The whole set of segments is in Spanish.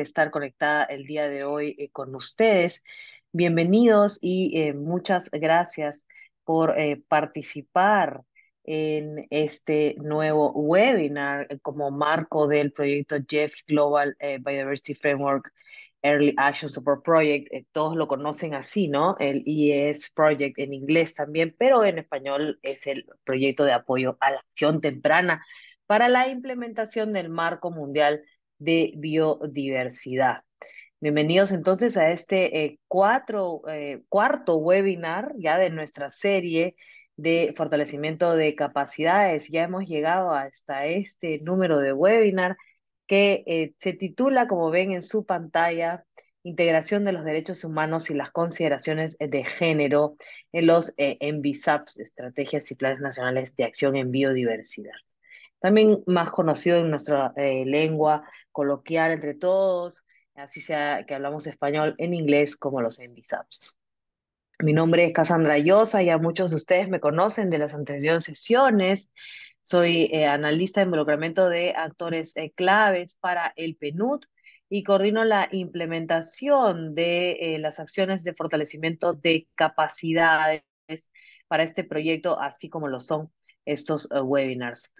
estar conectada el día de hoy eh, con ustedes. Bienvenidos y eh, muchas gracias por eh, participar en este nuevo webinar como marco del proyecto Jeff Global Biodiversity Framework Early Action Support Project. todos lo conocen así, ¿no? El IES Project en inglés también, pero en español es el proyecto de apoyo a la acción temprana para la implementación del marco mundial de biodiversidad. Bienvenidos entonces a este eh, eh, cuarto webinar ya de nuestra serie de fortalecimiento de capacidades. Ya hemos llegado hasta este número de webinar que eh, se titula, como ven en su pantalla, Integración de los Derechos Humanos y las Consideraciones de Género en los eh, Estrategias y Planes Nacionales de Acción en Biodiversidad también más conocido en nuestra eh, lengua coloquial entre todos, así sea que hablamos español en inglés como los envisaps. Mi nombre es Casandra Llosa, ya muchos de ustedes me conocen de las anteriores sesiones. Soy eh, analista de involucramiento de actores eh, claves para el PNUD y coordino la implementación de las acciones de fortalecimiento de capacidades para este proyecto, así como lo son estos webinars.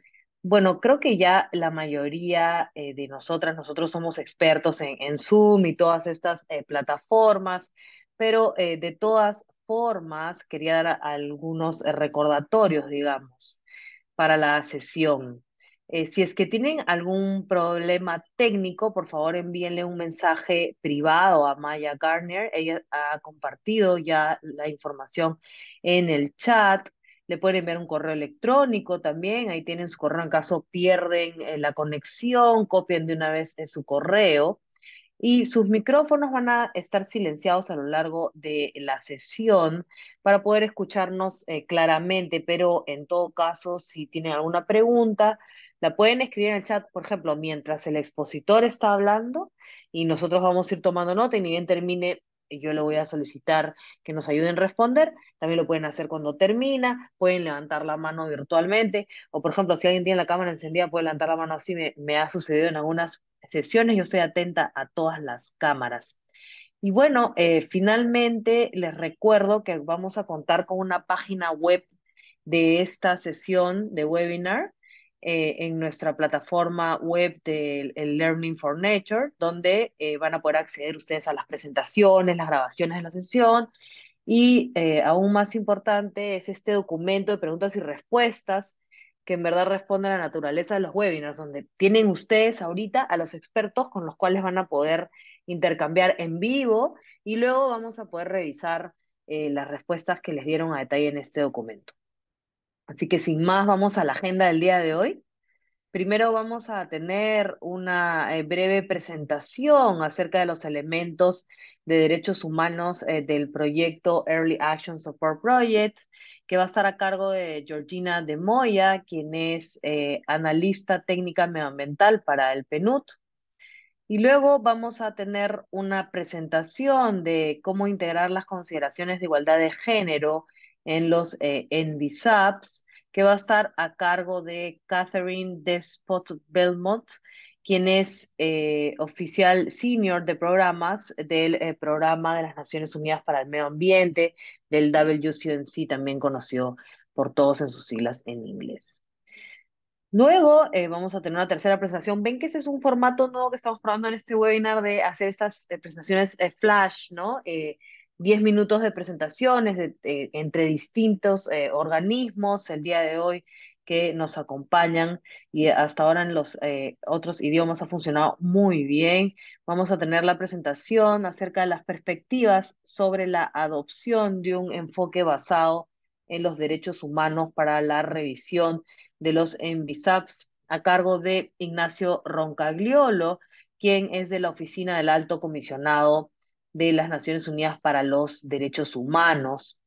Bueno, creo que ya la mayoría eh, de nosotras, nosotros somos expertos en, Zoom y todas estas eh, plataformas, pero eh, de todas formas quería dar algunos recordatorios, digamos, para la sesión. si es que tienen algún problema técnico, por favor envíenle un mensaje privado a Maya Garner. Ella ha compartido ya la información en el chat le pueden enviar un correo electrónico también, ahí tienen su correo en caso pierden eh, la conexión, copien de una vez eh, su correo y sus micrófonos van a estar silenciados a lo largo de la sesión para poder escucharnos eh, claramente, pero en todo caso, si tienen alguna pregunta, la pueden escribir en el chat, por ejemplo, mientras el expositor está hablando y nosotros vamos a ir tomando nota y ni bien termine yo le voy a solicitar que nos ayuden a responder. También lo pueden hacer cuando termina, pueden levantar la mano virtualmente, o por ejemplo, si alguien tiene la cámara encendida, puede levantar la mano así, me, ha sucedido en algunas sesiones, yo estoy atenta a todas las cámaras. Y bueno, eh, finalmente les recuerdo que vamos a contar con una página web de esta sesión de webinar, eh, en nuestra plataforma web del Learning for Nature, donde eh, van a poder acceder ustedes a las presentaciones, las grabaciones de la sesión y eh, aún más importante es este documento de preguntas y respuestas que en verdad responde a la naturaleza de los webinars, donde tienen ustedes ahorita a los expertos con los cuales van a poder intercambiar en vivo y luego vamos a poder revisar las respuestas que les dieron a detalle en este documento. Así que sin más, vamos a la agenda del día de hoy. Primero vamos a tener una eh, breve presentación acerca de los elementos de derechos humanos eh, del proyecto Early Action Support Project, que va a estar a cargo de Georgina de Moya, quien es eh, analista técnica medioambiental para el PENUT. Y luego vamos a tener una presentación de cómo integrar las consideraciones de igualdad de género en los eh, en que va a estar a cargo de Catherine Despot Belmont, quien es eh, oficial senior de programas del eh, Programa de las Naciones Unidas para el Medio Ambiente, del WCMC, también conocido por todos en sus siglas en inglés. Luego vamos a tener una tercera presentación. Ven que ese es un formato nuevo que estamos probando en este webinar de hacer estas presentaciones flash, ¿no? Diez minutos de presentaciones entre distintos eh, organismos el día de hoy que nos acompañan y hasta ahora en los eh, otros idiomas ha funcionado muy bien. Vamos a tener la presentación acerca de las perspectivas sobre la adopción de un enfoque basado en los derechos humanos para la revisión de los envisaps a cargo de Ignacio Roncagliolo, quien es de la Oficina del Alto Comisionado de las Naciones Unidas para los Derechos Humanos.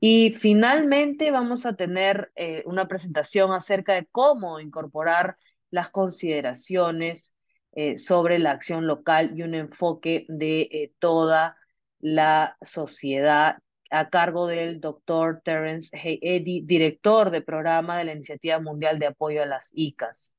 Y finalmente vamos a tener eh, una presentación acerca de cómo incorporar las consideraciones eh, sobre la acción local y un enfoque de eh, toda la sociedad a cargo del doctor Terence Hay-Eddy, director de programa de la Iniciativa Mundial de Apoyo a las ICAs.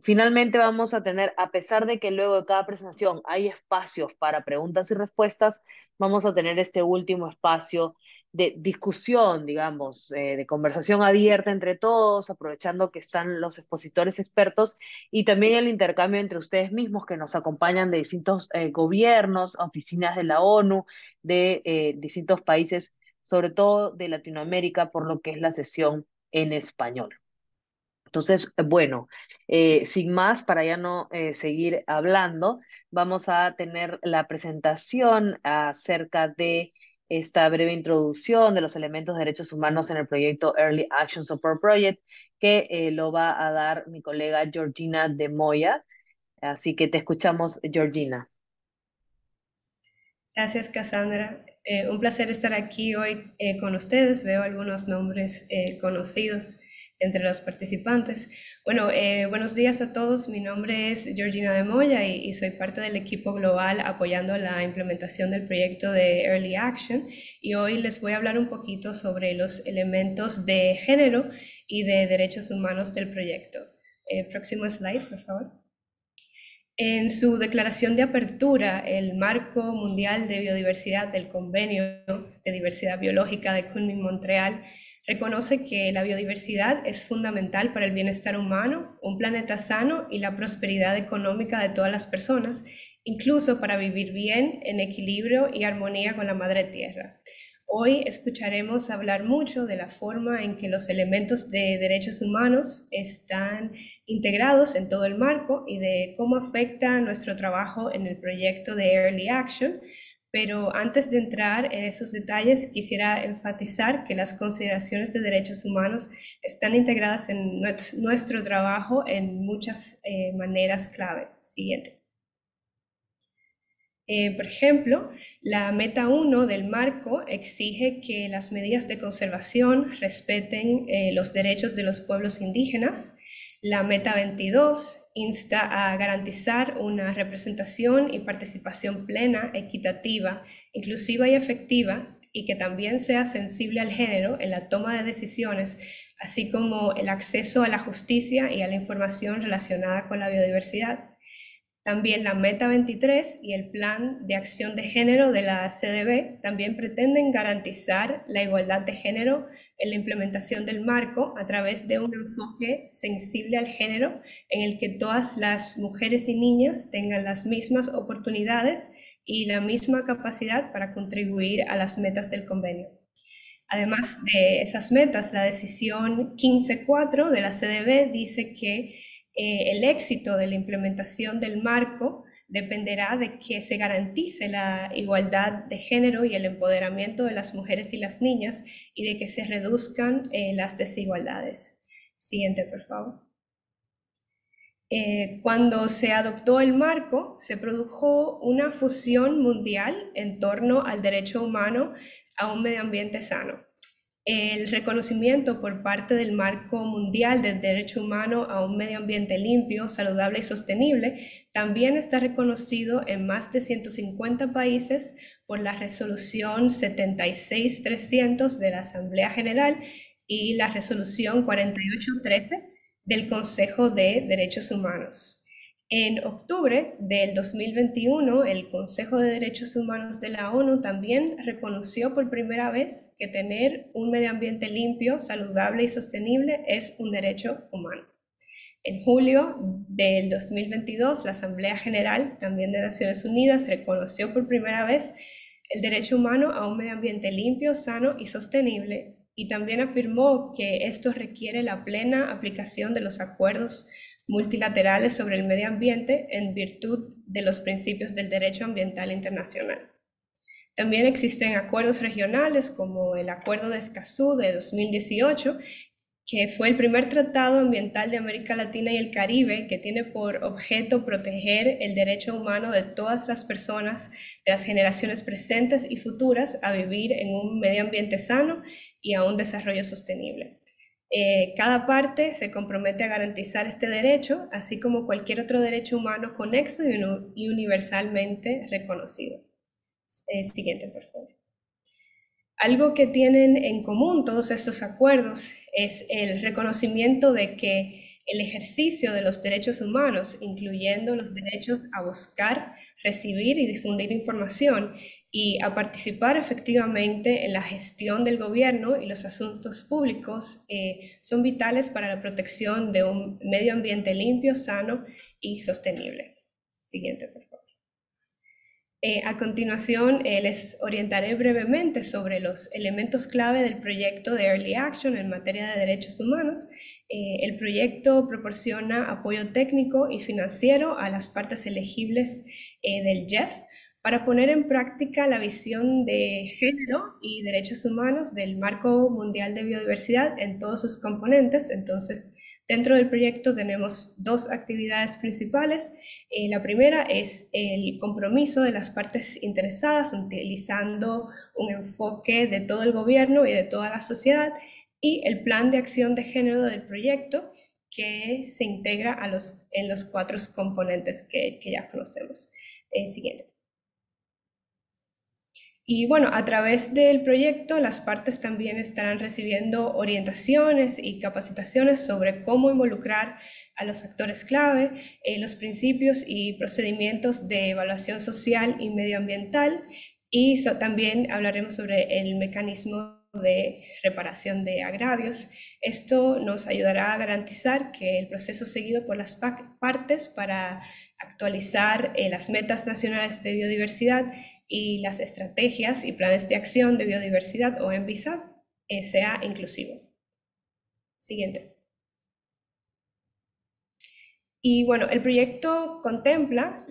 Finalmente vamos a tener, a pesar de que luego de cada presentación hay espacios para preguntas y respuestas, vamos a tener este último espacio de discusión, digamos, eh, de conversación abierta entre todos, aprovechando que están los expositores expertos y también el intercambio entre ustedes mismos que nos acompañan de distintos eh, gobiernos, oficinas de la ONU, de eh, distintos países, sobre todo de Latinoamérica, por lo que es la sesión en español. Entonces, bueno, eh, sin más, para ya no eh, seguir hablando, vamos a tener la presentación acerca de esta breve introducción de los elementos de derechos humanos en el proyecto Early Action Support Project, que eh, lo va a dar mi colega Georgina de Moya. Así que te escuchamos, Georgina. Gracias, Cassandra. un placer estar aquí hoy con ustedes. Veo algunos nombres conocidos entre los participantes. Bueno, eh, buenos días a todos. Mi nombre es Georgina de Moya y, soy parte del equipo global apoyando la implementación del proyecto de Early Action. Y hoy les voy a hablar un poquito sobre los elementos de género y de derechos humanos del proyecto. Eh, próximo slide, por favor. En su declaración de apertura, el Marco Mundial de Biodiversidad del Convenio de Diversidad Biológica de Kunming, Montreal, reconoce que la biodiversidad es fundamental para el bienestar humano, un planeta sano y la prosperidad económica de todas las personas, incluso para vivir bien, en equilibrio y armonía con la madre tierra. Hoy escucharemos hablar mucho de la forma en que los elementos de derechos humanos están integrados en todo el marco y de cómo afecta nuestro trabajo en el proyecto de Early Action, pero antes de entrar en esos detalles, quisiera enfatizar que las consideraciones de derechos humanos están integradas en nuestro trabajo en muchas eh, maneras clave. Siguiente. Eh, por ejemplo, la meta 1 del marco exige que las medidas de conservación respeten eh, los derechos de los pueblos indígenas. La meta 22 insta a garantizar una representación y participación plena, equitativa, inclusiva y efectiva, y que también sea sensible al género en la toma de decisiones, así como el acceso a la justicia y a la información relacionada con la biodiversidad. También la Meta 23 y el Plan de Acción de Género de la CDB también pretenden garantizar la igualdad de género la implementación del marco a través de un enfoque sensible al género en el que todas las mujeres y niñas tengan las mismas oportunidades y la misma capacidad para contribuir a las metas del convenio. Además de esas metas, la decisión 15.4 de la CDB dice que eh, el éxito de la implementación del marco dependerá de que se garantice la igualdad de género y el empoderamiento de las mujeres y las niñas y de que se reduzcan eh, las desigualdades. Siguiente, por favor. Eh, cuando se adoptó el marco, se produjo una fusión mundial en torno al derecho humano a un medio ambiente sano el reconocimiento por parte del marco mundial del derecho humano a un medio ambiente limpio, saludable y sostenible también está reconocido en más de 150 países por la resolución 76300 de la Asamblea General y la resolución 4813 del Consejo de Derechos Humanos. En octubre del 2021, el Consejo de Derechos Humanos de la ONU también reconoció por primera vez que tener un medio ambiente limpio, saludable y sostenible es un derecho humano. En julio del 2022, la Asamblea General también de Naciones Unidas reconoció por primera vez el derecho humano a un medio ambiente limpio, sano y sostenible y también afirmó que esto requiere la plena aplicación de los acuerdos multilaterales sobre el medio ambiente en virtud de los principios del derecho ambiental internacional. También existen acuerdos regionales como el Acuerdo de Escazú de 2018, que fue el primer tratado ambiental de América Latina y el Caribe que tiene por objeto proteger el derecho humano de todas las personas de las generaciones presentes y futuras a vivir en un medio ambiente sano y a un desarrollo sostenible. Eh, cada parte se compromete a garantizar este derecho, así como cualquier otro derecho humano conexo y, universalmente reconocido. Eh, siguiente, por favor. Algo que tienen en común todos estos acuerdos es el reconocimiento de que el ejercicio de los derechos humanos, incluyendo los derechos a buscar, recibir y difundir información, y a participar efectivamente en la gestión del gobierno y los asuntos públicos eh, son vitales para la protección de un medio ambiente limpio, sano y sostenible. Siguiente, por favor. Eh, a continuación, eh, les orientaré brevemente sobre los elementos clave del proyecto de Early Action en materia de derechos humanos. el proyecto proporciona apoyo técnico y financiero a las partes elegibles del JEF para poner en práctica la visión de género y derechos humanos del Marco Mundial de Biodiversidad en todos sus componentes. Entonces, dentro del proyecto tenemos dos actividades principales. Eh, la primera es el compromiso de las partes interesadas, utilizando un enfoque de todo el gobierno y de toda la sociedad, y el plan de acción de género del proyecto, que se integra a los, en los cuatro componentes que, ya conocemos. Eh, siguiente. Y bueno, a través del proyecto las partes también estarán recibiendo orientaciones y capacitaciones sobre cómo involucrar a los actores clave, en los principios y procedimientos de evaluación social y medioambiental y también hablaremos sobre el mecanismo de reparación de agravios. Esto nos ayudará a garantizar que el proceso seguido por las partes para actualizar eh, las metas nacionales de biodiversidad y las estrategias y planes de acción de biodiversidad o en visa eh, sea inclusivo. Siguiente. Y bueno, el proyecto contempla,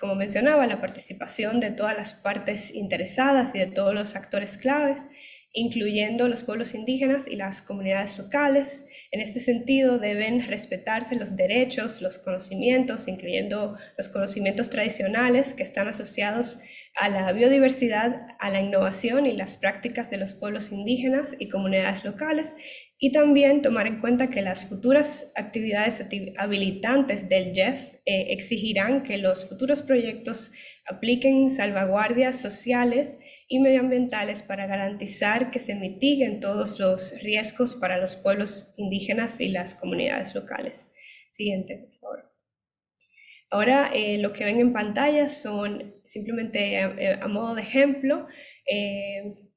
como mencionaba, la participación de todas las partes interesadas y de todos los actores claves incluyendo los pueblos indígenas y las comunidades locales. En este sentido, deben respetarse los derechos, los conocimientos, incluyendo los conocimientos tradicionales que están asociados a la biodiversidad, a la innovación y las prácticas de los pueblos indígenas y comunidades locales, y también tomar en cuenta que las futuras actividades habilitantes del JEF eh, exigirán que los futuros proyectos apliquen salvaguardias sociales y medioambientales para garantizar que se mitiguen todos los riesgos para los pueblos indígenas y las comunidades locales. Siguiente, por favor. Ahora, eh, lo que ven en pantalla son simplemente a, eh, modo de ejemplo. Eh,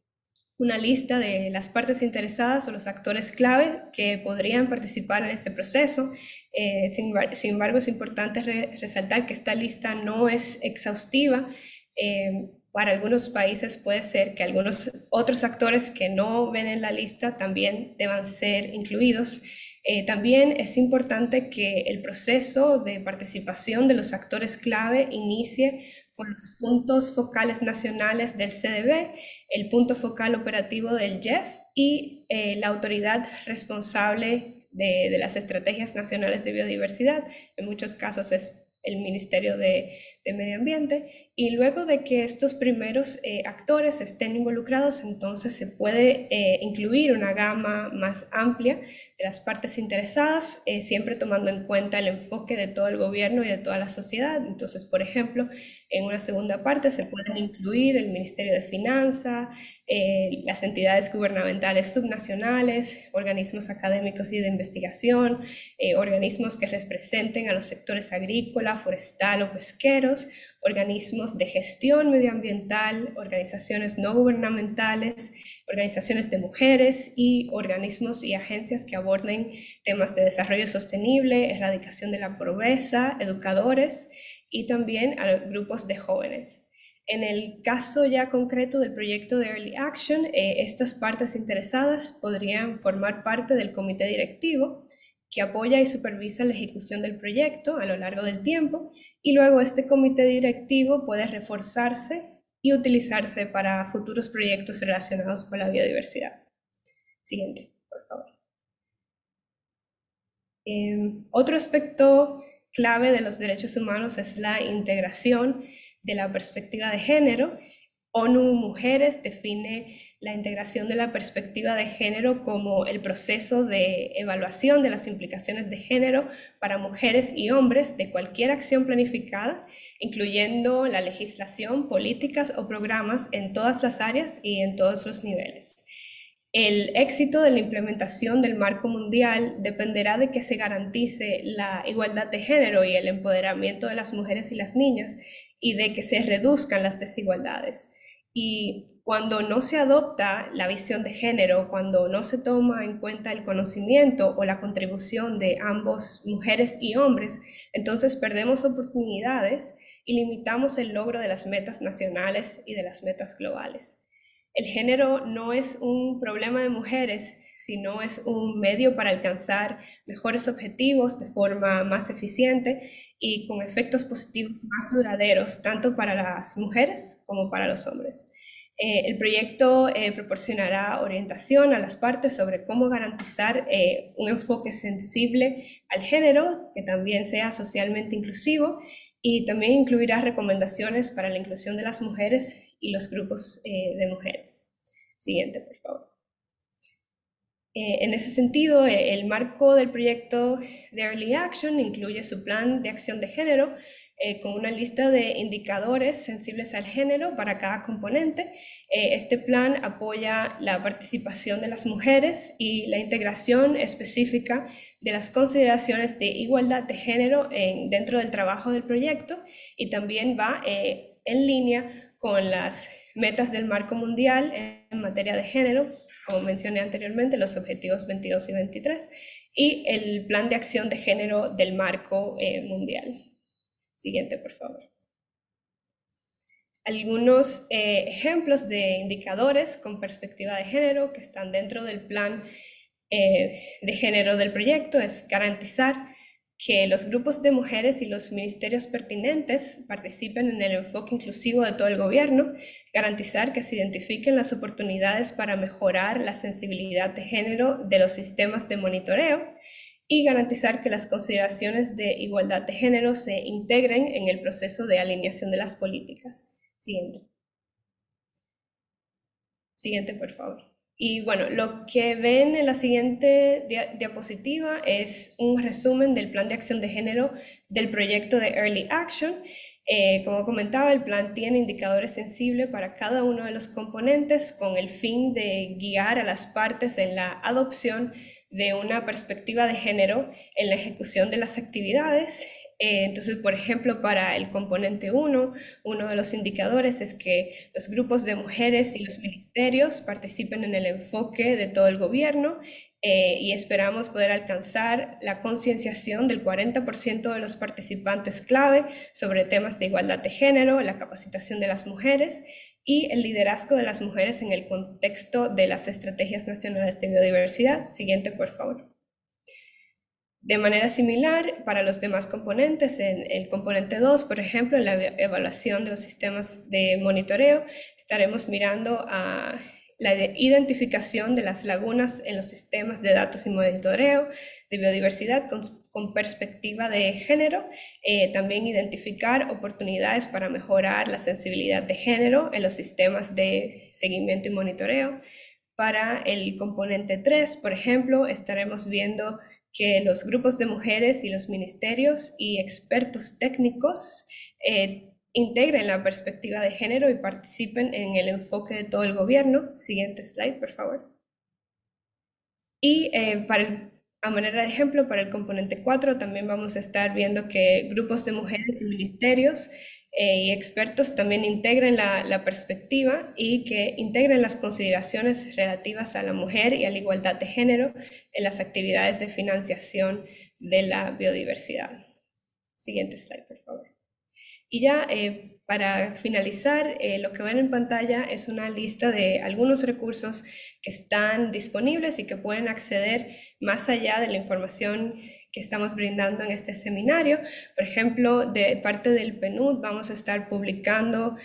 una lista de las partes interesadas o los actores clave que podrían participar en este proceso. Eh, sin, embargo, es importante resaltar que esta lista no es exhaustiva. Eh, para algunos países puede ser que algunos otros actores que no ven en la lista también deban ser incluidos. Eh, también es importante que el proceso de participación de los actores clave inicie con los puntos focales nacionales del CDB, el punto focal operativo del JEF y eh, la autoridad responsable de, de, las estrategias nacionales de biodiversidad. En muchos casos es el Ministerio de, Medio Ambiente. Y luego de que estos primeros eh, actores estén involucrados, entonces se puede eh, incluir una gama más amplia de las partes interesadas, eh, siempre tomando en cuenta el enfoque de todo el gobierno y de toda la sociedad. Entonces, por ejemplo, en una segunda parte se pueden incluir el Ministerio de Finanzas, eh, las entidades gubernamentales subnacionales, organismos académicos y de investigación, eh, organismos que representen a los sectores agrícola, forestal o pesqueros, organismos de gestión medioambiental, organizaciones no gubernamentales, organizaciones de mujeres y organismos y agencias que aborden temas de desarrollo sostenible, erradicación de la pobreza, educadores y también a grupos de jóvenes. En el caso ya concreto del proyecto de Early Action, eh, estas partes interesadas podrían formar parte del comité directivo que apoya y supervisa la ejecución del proyecto a lo largo del tiempo y luego este comité directivo puede reforzarse y utilizarse para futuros proyectos relacionados con la biodiversidad. Siguiente, por favor. Em, otro aspecto clave de los derechos humanos es la integración de la perspectiva de género. ONU Mujeres define la integración de la perspectiva de género como el proceso de evaluación de las implicaciones de género para mujeres y hombres de cualquier acción planificada, incluyendo la legislación, políticas o programas en todas las áreas y en todos los niveles. El éxito de la implementación del marco mundial dependerá de que se garantice la igualdad de género y el empoderamiento de las mujeres y las niñas y de que se reduzcan las desigualdades. Y cuando no se adopta la visión de género, cuando no se toma en cuenta el conocimiento o la contribución de ambos mujeres y hombres, entonces perdemos oportunidades y limitamos el logro de las metas nacionales y de las metas globales. El género no es un problema de mujeres, sino es un medio para alcanzar mejores objetivos de forma más eficiente y con efectos positivos más duraderos, tanto para las mujeres como para los hombres. Eh, el proyecto eh, proporcionará orientación a las partes sobre cómo garantizar eh, un enfoque sensible al género, que también sea socialmente inclusivo, y también incluirá recomendaciones para la inclusión de las mujeres y los grupos de mujeres. Siguiente, por favor. Eh, en ese sentido, eh, el marco del proyecto de Early Action incluye su plan de acción de género eh, con una lista de indicadores sensibles al género para cada componente. este plan apoya la participación de las mujeres y la integración específica de las consideraciones de igualdad de género dentro del trabajo del proyecto y también va en línea con las metas del marco mundial en materia de género como mencioné anteriormente, los objetivos 22 y 23, y el plan de acción de género del marco eh, mundial. Siguiente, por favor. Algunos eh, ejemplos de indicadores con perspectiva de género que están dentro del plan eh, de género del proyecto es garantizar que los grupos de mujeres y los ministerios pertinentes participen en el enfoque inclusivo de todo el gobierno, garantizar que se identifiquen las oportunidades para mejorar la sensibilidad de género de los sistemas de monitoreo y garantizar que las consideraciones de igualdad de género se integren en el proceso de alineación de las políticas. Siguiente. Siguiente, por favor. Y bueno, lo que ven en la siguiente diapositiva es un resumen del plan de acción de género del proyecto de Early Action. Eh, como comentaba, el plan tiene indicadores sensibles para cada uno de los componentes con el fin de guiar a las partes en la adopción de una perspectiva de género en la ejecución de las actividades eh, entonces, por ejemplo, para el componente 1, uno de los indicadores es que los grupos de mujeres y los ministerios participen en el enfoque de todo el gobierno eh, y esperamos poder alcanzar la concienciación del 40% de los participantes clave sobre temas de igualdad de género, la capacitación de las mujeres y el liderazgo de las mujeres en el contexto de las estrategias nacionales de biodiversidad. Siguiente, por favor. De manera similar, para los demás componentes, en el componente 2, por ejemplo, en la evaluación de los sistemas de monitoreo, estaremos mirando a la identificación de las lagunas en los sistemas de datos y monitoreo de biodiversidad con, perspectiva de género, eh, también identificar oportunidades para mejorar la sensibilidad de género en los sistemas de seguimiento y monitoreo. Para el componente 3, por ejemplo, estaremos viendo que los grupos de mujeres y los ministerios y expertos técnicos eh, integren la perspectiva de género y participen en el enfoque de todo el gobierno. Siguiente slide, por favor. Y eh, para a manera de ejemplo, para el componente 4 también vamos a estar viendo que grupos de mujeres y ministerios eh, y expertos también integren la, perspectiva y que integren las consideraciones relativas a la mujer y a la igualdad de género en las actividades de financiación de la biodiversidad. Siguiente slide, por favor. Y ya eh, para finalizar, eh, lo que ven en pantalla es una lista de algunos recursos que están disponibles y que pueden acceder más allá de la información que estamos brindando en este seminario. Por ejemplo, de parte del PNUD vamos a estar publicando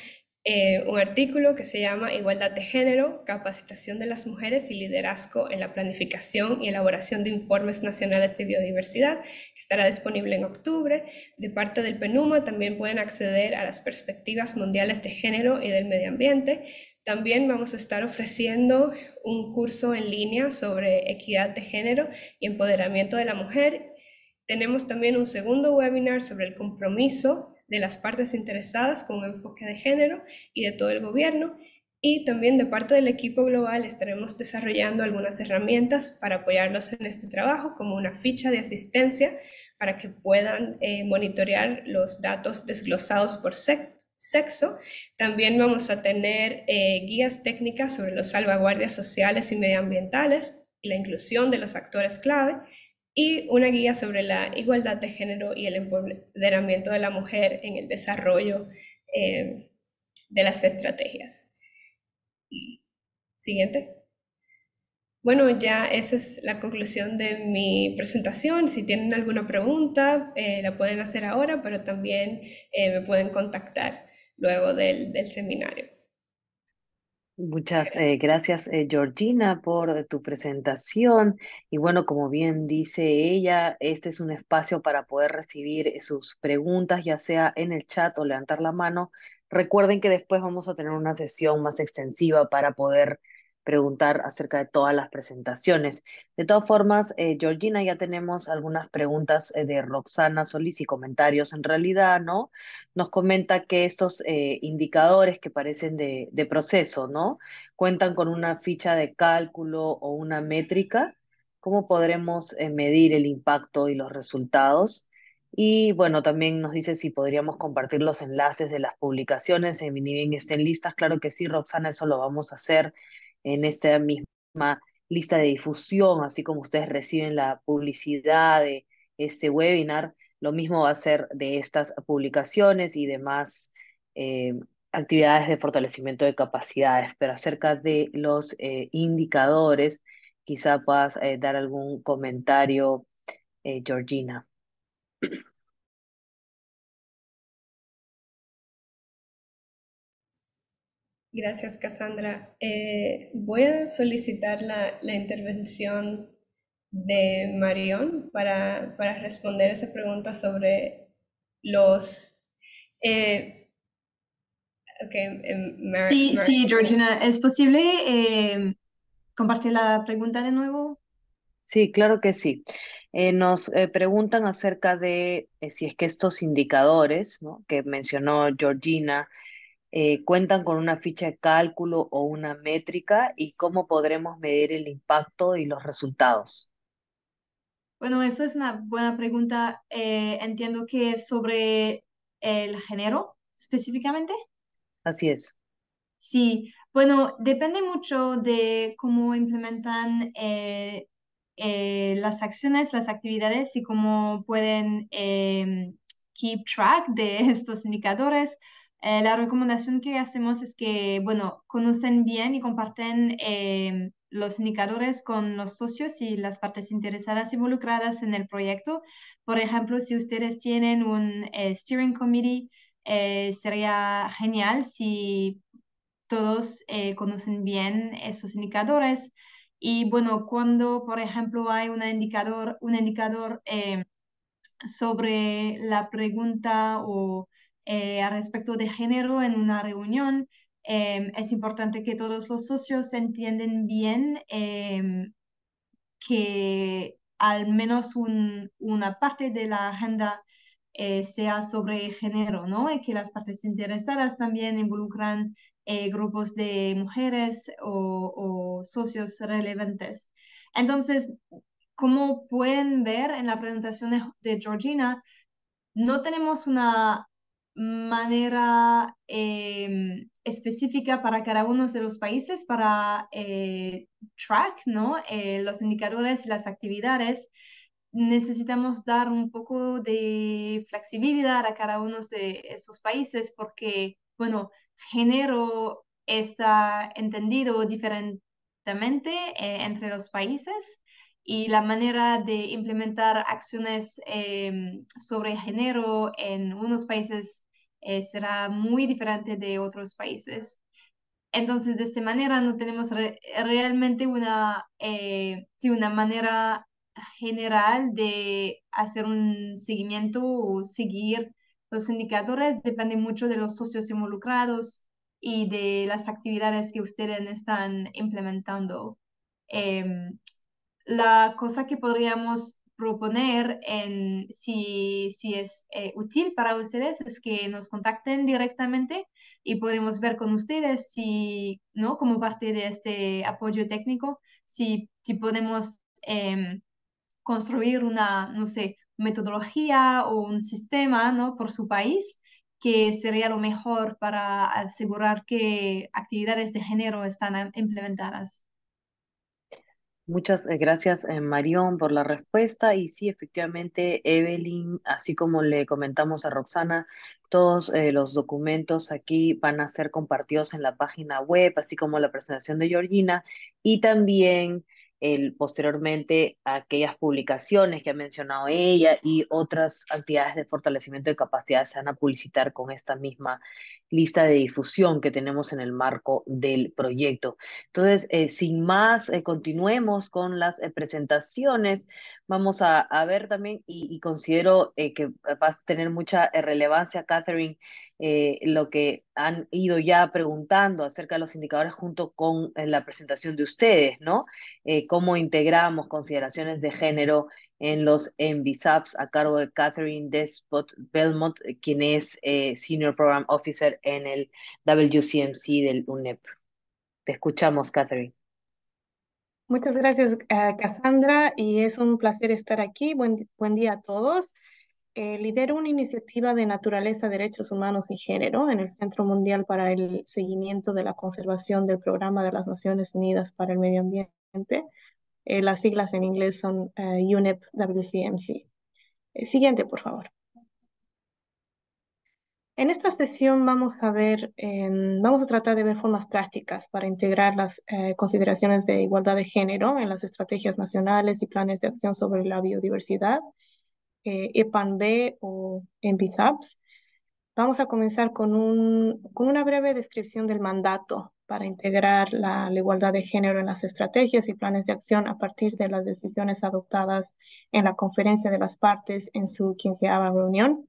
eh, un artículo que se llama Igualdad de Género, Capacitación de las Mujeres y Liderazgo en la Planificación y Elaboración de Informes Nacionales de Biodiversidad, que estará disponible en octubre. De parte del PENUMA también pueden acceder a las perspectivas mundiales de género y del medio ambiente. También vamos a estar ofreciendo un curso en línea sobre equidad de género y empoderamiento de la mujer. Tenemos también un segundo webinar sobre el compromiso de las partes interesadas con un enfoque de género y de todo el gobierno. Y también de parte del equipo global estaremos desarrollando algunas herramientas para apoyarlos en este trabajo, como una ficha de asistencia para que puedan eh, monitorear los datos desglosados por sexo. También vamos a tener eh, guías técnicas sobre los salvaguardias sociales y medioambientales y la inclusión de los actores clave y una guía sobre la igualdad de género y el empoderamiento de la mujer en el desarrollo eh, de las estrategias. Siguiente. Bueno, ya esa es la conclusión de mi presentación. Si tienen alguna pregunta, eh, la pueden hacer ahora, pero también eh, me pueden contactar luego del seminario. Muchas eh, gracias, eh, Georgina, por tu presentación. Y bueno, como bien dice ella, este es un espacio para poder recibir eh, sus preguntas, ya sea en el chat o levantar la mano. Recuerden que después vamos a tener una sesión más extensiva para poder preguntar acerca de todas las presentaciones. De todas formas, eh, Georgina, ya tenemos algunas preguntas eh, de Roxana Solís y comentarios. En realidad, ¿no? Nos comenta que estos eh, indicadores que parecen de, proceso, ¿no? Cuentan con una ficha de cálculo o una métrica. ¿Cómo podremos medir el impacto y los resultados? Y bueno, también nos dice si podríamos compartir los enlaces de las publicaciones en bien estén listas. Claro que sí, Roxana, eso lo vamos a hacer en esta misma lista de difusión, así como ustedes reciben la publicidad de este webinar, lo mismo va a ser de estas publicaciones y demás eh, actividades de fortalecimiento de capacidades, pero acerca de los eh, indicadores, quizá puedas eh, dar algún comentario, Georgina. Gracias, Cassandra. Eh, voy a solicitar la, intervención de Marion para, para, responder esa pregunta sobre los... Eh, okay, eh, sí, Georgina, ¿es posible eh, compartir la pregunta de nuevo? Sí, claro que sí. nos preguntan acerca de si es que estos indicadores ¿no? que mencionó Georgina eh, cuentan con una ficha de cálculo o una métrica y cómo podremos medir el impacto y los resultados? Bueno, eso es una buena pregunta. Eh, entiendo que es sobre el género específicamente. Así es. Sí, bueno, depende mucho de cómo implementan eh, las acciones, las actividades y cómo pueden em, keep track de estos indicadores. Eh, la recomendación que hacemos es que, bueno, conocen bien y comparten eh, los indicadores con los socios y las partes interesadas involucradas en el proyecto. Por ejemplo, si ustedes tienen un eh, steering committee, sería genial si todos conocen bien esos indicadores. Y bueno, cuando, por ejemplo, hay un indicador, un indicador sobre la pregunta o eh, respecto de género en una reunión. Em, es importante que todos los socios entiendan bien em, que al menos un, una parte de la agenda eh, sea sobre género, ¿no? Y que las partes interesadas también involucran eh, grupos de mujeres o socios relevantes. Entonces, como pueden ver en la presentación de Georgina, no tenemos una manera em, específica para cada uno de los países para eh, track ¿no? Eh, los indicadores y las actividades, necesitamos dar un poco de flexibilidad a cada uno de esos países porque, bueno, género está entendido diferentemente eh, entre los países y la manera de implementar acciones em, sobre género en unos países eh, será muy diferente de otros países. Entonces, de esta manera no tenemos realmente una, eh, una manera general de hacer un seguimiento o seguir los indicadores. Depende mucho de los socios involucrados y de las actividades que ustedes están implementando. Em, la cosa que podríamos proponer en, si, es eh, útil para ustedes es que nos contacten directamente y podemos ver con ustedes si, ¿no? Como parte de este apoyo técnico, si, si podemos em, construir una, no sé, metodología o un sistema, ¿no? Por su país que sería lo mejor para asegurar que actividades de género están implementadas. Muchas eh, gracias, eh, Marión, por la respuesta. Y sí, efectivamente, Evelyn, así como le comentamos a Roxana, todos eh, los documentos aquí van a ser compartidos en la página web, así como la presentación de Georgina y también el, posteriormente aquellas publicaciones que ha mencionado ella y otras actividades de fortalecimiento de capacidad se van a publicitar con esta misma lista de difusión que tenemos en el marco del proyecto. Entonces, eh, sin más, eh, continuemos con las eh, presentaciones. Vamos a, ver también, y, y considero que va a tener mucha relevancia, Catherine, lo que han ido ya preguntando acerca de los indicadores junto con la presentación de ustedes, ¿no? cómo integramos consideraciones de género en los MVSAPs a cargo de Catherine Despot Belmont, eh, quien es eh, Senior Program Officer en el WCMC del UNEP. Te escuchamos, Catherine. Muchas gracias, eh, Cassandra, y es un placer estar aquí. Buen, buen día a todos. Eh, lidero una iniciativa de naturaleza, derechos humanos y género en el Centro Mundial para el Seguimiento de la Conservación del Programa de las Naciones Unidas para el Medio Ambiente, eh, las siglas en inglés son eh, UNEP WCMC. Eh, siguiente, por favor. En esta sesión vamos a ver, em, vamos a tratar de ver formas prácticas para integrar las consideraciones de igualdad de género en las estrategias nacionales y planes de acción sobre la biodiversidad, eh, EPANB o ENVISAPS. Vamos a comenzar con, un, con una breve descripción del mandato para integrar la, igualdad de género en las estrategias y planes de acción a partir de las decisiones adoptadas en la conferencia de las partes en su quinceava reunión.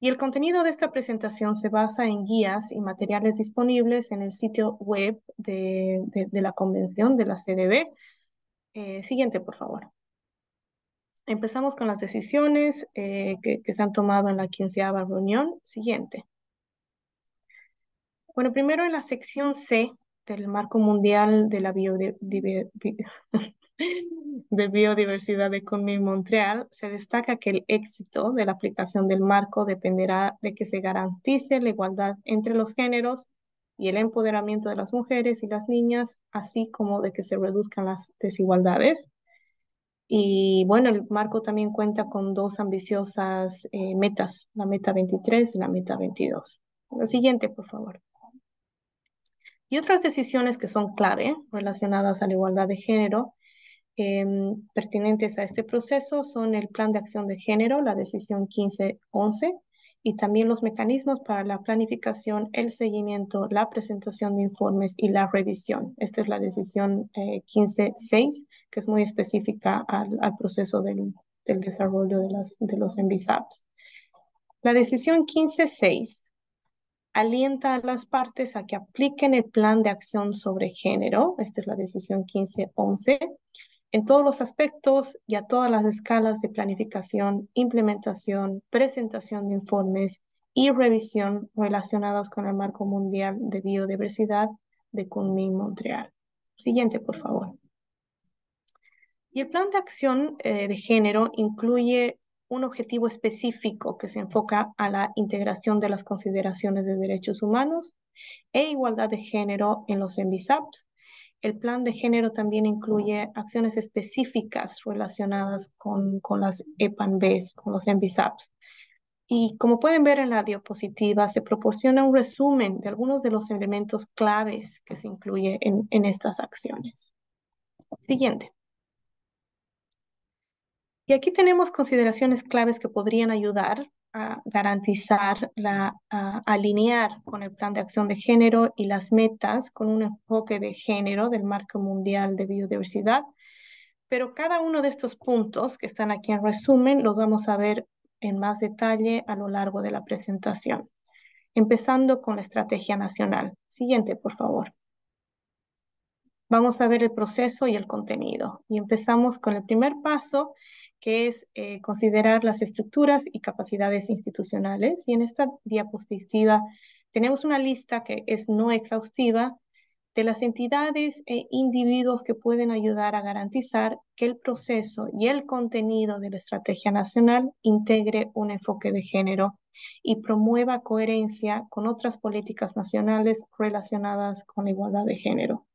Y el contenido de esta presentación se basa en guías y materiales disponibles en el sitio web de, la convención de la CDB. Eh, siguiente, por favor. Empezamos con las decisiones eh, que, que se han tomado en la quinceava reunión. Siguiente. Bueno, primero en la sección C del Marco Mundial de la Biodiversidad de Biodiversidad Montreal, se destaca que el éxito de la aplicación del marco dependerá de que se garantice la igualdad entre los géneros y el empoderamiento de las mujeres y las niñas, así como de que se reduzcan las desigualdades. Y bueno, el marco también cuenta con dos ambiciosas eh, metas, la meta 23 y la meta 22. La siguiente, por favor y otras decisiones que son clave relacionadas a la igualdad de género em, pertinentes a este proceso son el Plan de Acción de Género, la decisión 1511, y también los mecanismos para la planificación, el seguimiento, la presentación de informes y la revisión. Esta es la decisión 15.6, eh, que es muy específica al, proceso del, desarrollo de, los envisados. La decisión 15.6 alienta a las partes a que apliquen el plan de acción sobre género, esta es la decisión 1511, en todos los aspectos y a todas las escalas de planificación, implementación, presentación de informes y revisión relacionadas con el marco mundial de biodiversidad de Kunming, Montreal. Siguiente, por favor. Y el plan de acción eh, de género incluye un objetivo específico que se enfoca a la integración de las consideraciones de derechos humanos e igualdad de género en los MBSAPs. El plan de género también incluye acciones específicas relacionadas con, con las EPANBs, con los MBSAPs. Y como pueden ver en la diapositiva, se proporciona un resumen de algunos de los elementos claves que se incluye en estas acciones. Siguiente. Y aquí tenemos consideraciones claves que podrían ayudar a garantizar la a alinear con el plan de acción de género y las metas con un enfoque de género del marco mundial de biodiversidad. Pero cada uno de estos puntos que están aquí en resumen los vamos a ver en más detalle a lo largo de la presentación, empezando con la estrategia nacional. Siguiente, por favor. Vamos a ver el proceso y el contenido. Y empezamos con el primer paso, que es eh, considerar las estructuras y capacidades institucionales. Y en esta diapositiva tenemos una lista que es no exhaustiva de las entidades e individuos que pueden ayudar a garantizar que el proceso y el contenido de la estrategia nacional integre un enfoque de género y promueva coherencia con otras políticas nacionales relacionadas con la igualdad de género.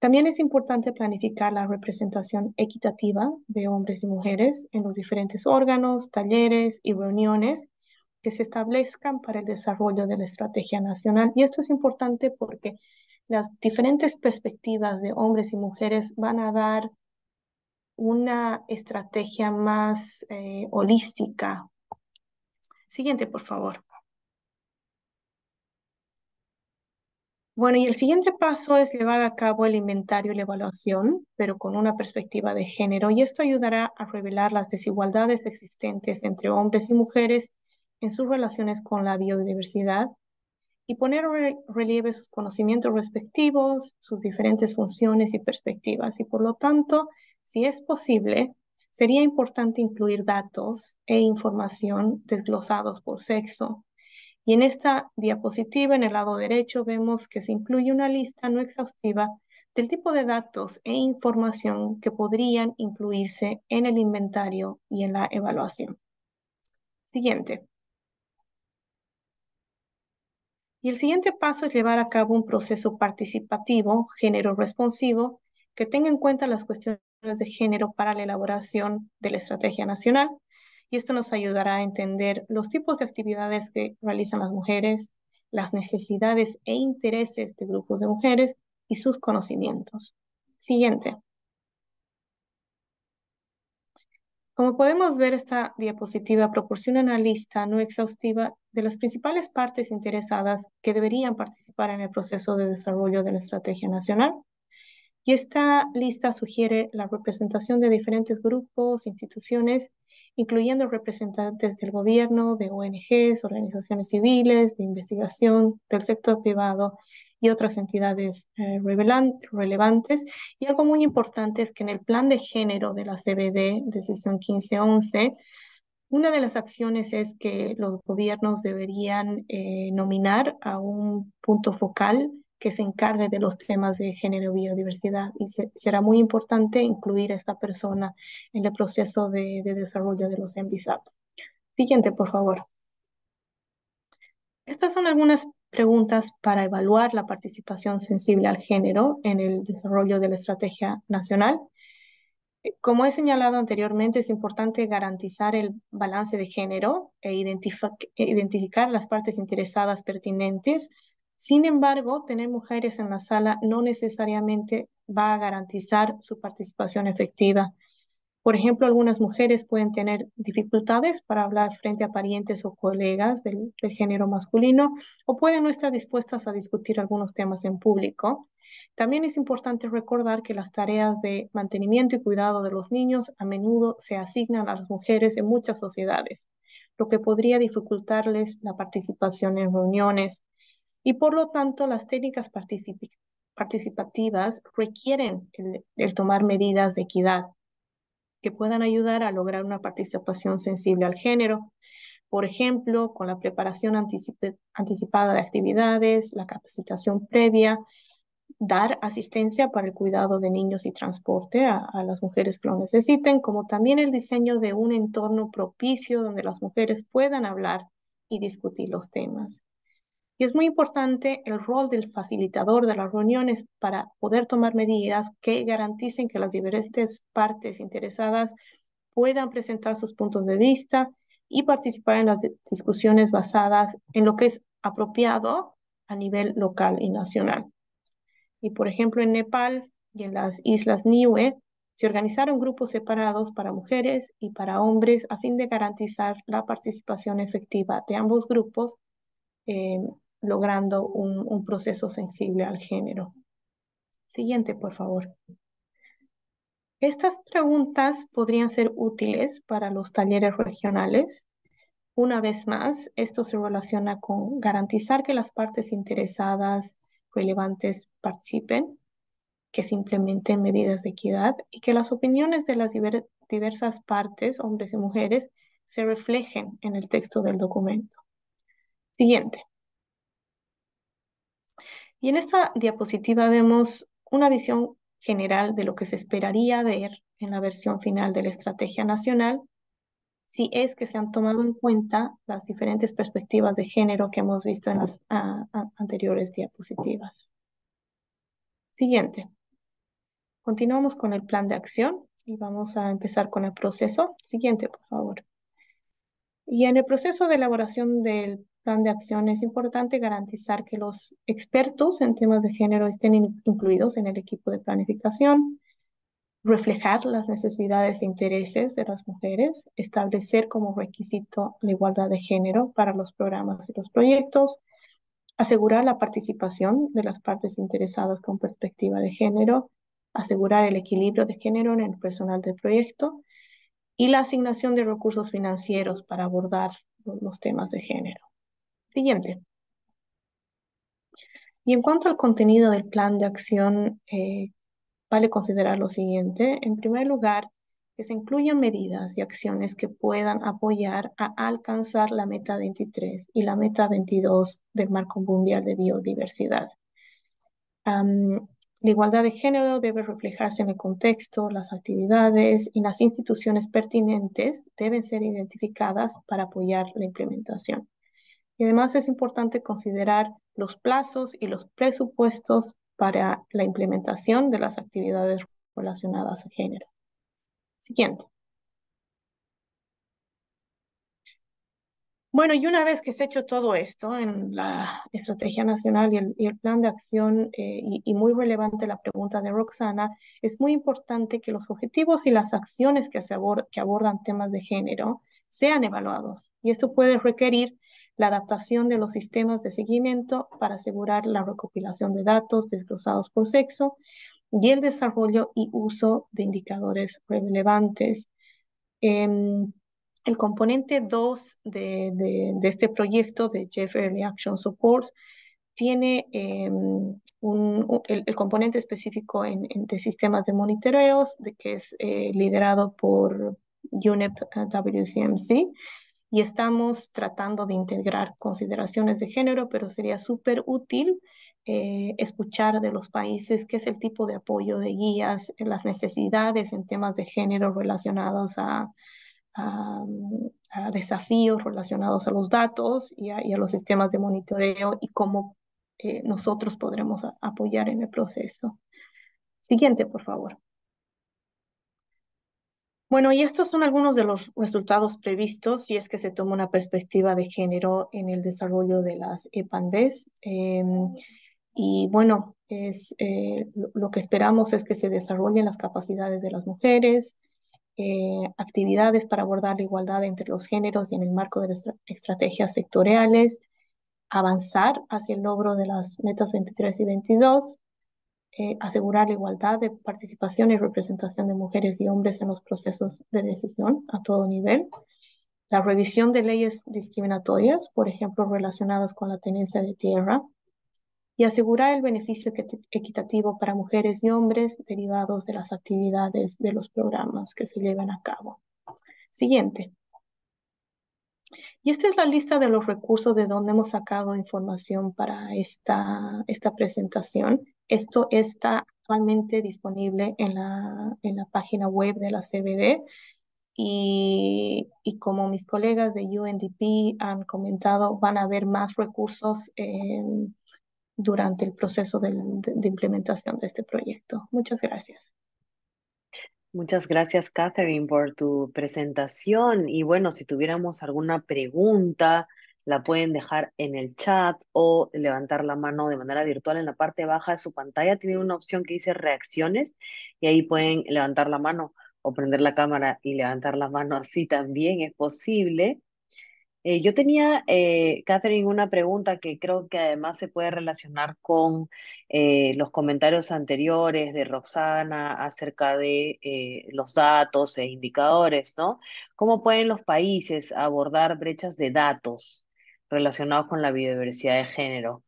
También es importante planificar la representación equitativa de hombres y mujeres en los diferentes órganos, talleres y reuniones que se establezcan para el desarrollo de la estrategia nacional. Y esto es importante porque las diferentes perspectivas de hombres y mujeres van a dar una estrategia más eh, holística. Siguiente, por favor. Bueno, y el siguiente paso es llevar a cabo el inventario y la evaluación, pero con una perspectiva de género, y esto ayudará a revelar las desigualdades existentes entre hombres y mujeres en sus relaciones con la biodiversidad y poner en relieve sus conocimientos respectivos, sus diferentes funciones y perspectivas. Y por lo tanto, si es posible, sería importante incluir datos e información desglosados por sexo y en esta diapositiva, en el lado derecho, vemos que se incluye una lista no exhaustiva del tipo de datos e información que podrían incluirse en el inventario y en la evaluación. Siguiente. Y el siguiente paso es llevar a cabo un proceso participativo, género responsivo, que tenga en cuenta las cuestiones de género para la elaboración de la estrategia nacional y esto nos ayudará a entender los tipos de actividades que realizan las mujeres, las necesidades e intereses de grupos de mujeres y sus conocimientos. Siguiente. Como podemos ver, esta diapositiva proporciona una lista no exhaustiva de las principales partes interesadas que deberían participar en el proceso de desarrollo de la Estrategia Nacional. Y esta lista sugiere la representación de diferentes grupos, instituciones incluyendo representantes del gobierno, de ONGs, organizaciones civiles, de investigación, del sector privado y otras entidades eh, relevantes. Y algo muy importante es que en el plan de género de la CBD, decisión 1511, una de las acciones es que los gobiernos deberían eh, nominar a un punto focal que se encargue de los temas de género y biodiversidad y será muy importante incluir a esta persona en el proceso de, desarrollo de los MBSAP. Siguiente, por favor. Estas son algunas preguntas para evaluar la participación sensible al género en el desarrollo de la estrategia nacional. Como he señalado anteriormente, es importante garantizar el balance de género e identificar las partes interesadas pertinentes sin embargo, tener mujeres en la sala no necesariamente va a garantizar su participación efectiva. Por ejemplo, algunas mujeres pueden tener dificultades para hablar frente a parientes o colegas del, género masculino o pueden no estar dispuestas a discutir algunos temas en público. También es importante recordar que las tareas de mantenimiento y cuidado de los niños a menudo se asignan a las mujeres en muchas sociedades, lo que podría dificultarles la participación en reuniones, y por lo tanto, las técnicas participativas requieren el, tomar medidas de equidad que puedan ayudar a lograr una participación sensible al género, por ejemplo, con la preparación anticipada de actividades, la capacitación previa, dar asistencia para el cuidado de niños y transporte a, las mujeres que lo necesiten, como también el diseño de un entorno propicio donde las mujeres puedan hablar y discutir los temas. Y es muy importante el rol del facilitador de las reuniones para poder tomar medidas que garanticen que las diferentes partes interesadas puedan presentar sus puntos de vista y participar en las discusiones basadas en lo que es apropiado a nivel local y nacional. Y por ejemplo, en Nepal y en las islas Niue se organizaron grupos separados para mujeres y para hombres a fin de garantizar la participación efectiva de ambos grupos eh, logrando un, proceso sensible al género. Siguiente, por favor. Estas preguntas podrían ser útiles para los talleres regionales. Una vez más, esto se relaciona con garantizar que las partes interesadas relevantes participen, que se implementen medidas de equidad y que las opiniones de las diversas partes, hombres y mujeres, se reflejen en el texto del documento. Siguiente. Y en esta diapositiva vemos una visión general de lo que se esperaría ver en la versión final de la Estrategia Nacional, si es que se han tomado en cuenta las diferentes perspectivas de género que hemos visto en las anteriores diapositivas. Siguiente. Continuamos con el plan de acción y vamos a empezar con el proceso. Siguiente, por favor. Y en el proceso de elaboración del plan de acción es importante garantizar que los expertos en temas de género estén incluidos en el equipo de planificación, reflejar las necesidades e intereses de las mujeres, establecer como requisito la igualdad de género para los programas y los proyectos, asegurar la participación de las partes interesadas con perspectiva de género, asegurar el equilibrio de género en el personal del proyecto y la asignación de recursos financieros para abordar los temas de género. Siguiente. Y en cuanto al contenido del plan de acción, eh, vale considerar lo siguiente. En primer lugar, que se incluyan medidas y acciones que puedan apoyar a alcanzar la meta 23 y la meta 22 del Marco Mundial de Biodiversidad. La igualdad de género debe reflejarse en el contexto, las actividades y las instituciones pertinentes deben ser identificadas para apoyar la implementación. Y además es importante considerar los plazos y los presupuestos para la implementación de las actividades relacionadas a género. Siguiente. Bueno, y una vez que se ha hecho todo esto en la Estrategia Nacional y el, Plan de Acción, eh, y, muy relevante la pregunta de Roxana, es muy importante que los objetivos y las acciones que, abordan temas de género sean evaluados. Y esto puede requerir la adaptación de los sistemas de seguimiento para asegurar la recopilación de datos desglosados por sexo y el desarrollo y uso de indicadores relevantes. Em, el componente 2 de, este proyecto de Jeff Early Action Support tiene em, el, componente específico en, de sistemas de monitoreos, de, que es eh, liderado por UNEP eh, WCMC, y estamos tratando de integrar consideraciones de género, pero sería súper útil eh, escuchar de los países qué es el tipo de apoyo de guías, las necesidades en temas de género relacionados a a, desafíos relacionados a los datos y a, los sistemas de monitoreo y cómo eh, nosotros podremos apoyar en el proceso. Siguiente, por favor. Bueno, y estos son algunos de los resultados previstos si es que se toma una perspectiva de género en el desarrollo de las EPANDES. Em, y bueno, es, eh, lo que esperamos es que se desarrollen las capacidades de las mujeres, eh, actividades para abordar la igualdad entre los géneros y en el marco de las estrategias sectoriales, avanzar hacia el logro de las metas 23 y 22, eh, asegurar la igualdad de participación y representación de mujeres y hombres en los procesos de decisión a todo nivel, la revisión de leyes discriminatorias, por ejemplo, relacionadas con la tenencia de tierra, y asegurar el beneficio equitativo para mujeres y hombres derivados de las actividades de los programas que se llevan a cabo. Siguiente. Y esta es la lista de los recursos de donde hemos sacado información para esta, esta presentación. Esto está actualmente disponible en la, en la página web de la CBD y, y, como mis colegas de UNDP han comentado, van a haber más recursos en, durante el proceso de, implementación de este proyecto. Muchas gracias. Muchas gracias, Catherine, por tu presentación. Y bueno, si tuviéramos alguna pregunta, la pueden dejar en el chat o levantar la mano de manera virtual en la parte baja de su pantalla. Tienen una opción que dice reacciones y ahí pueden levantar la mano o prender la cámara y levantar la mano así también es posible. Eh, yo tenía, Catherine, eh, una pregunta que creo que además se puede relacionar con eh, los comentarios anteriores de Roxana acerca de los datos e indicadores, ¿no? ¿Cómo pueden los países abordar brechas de datos relacionados con la biodiversidad de género?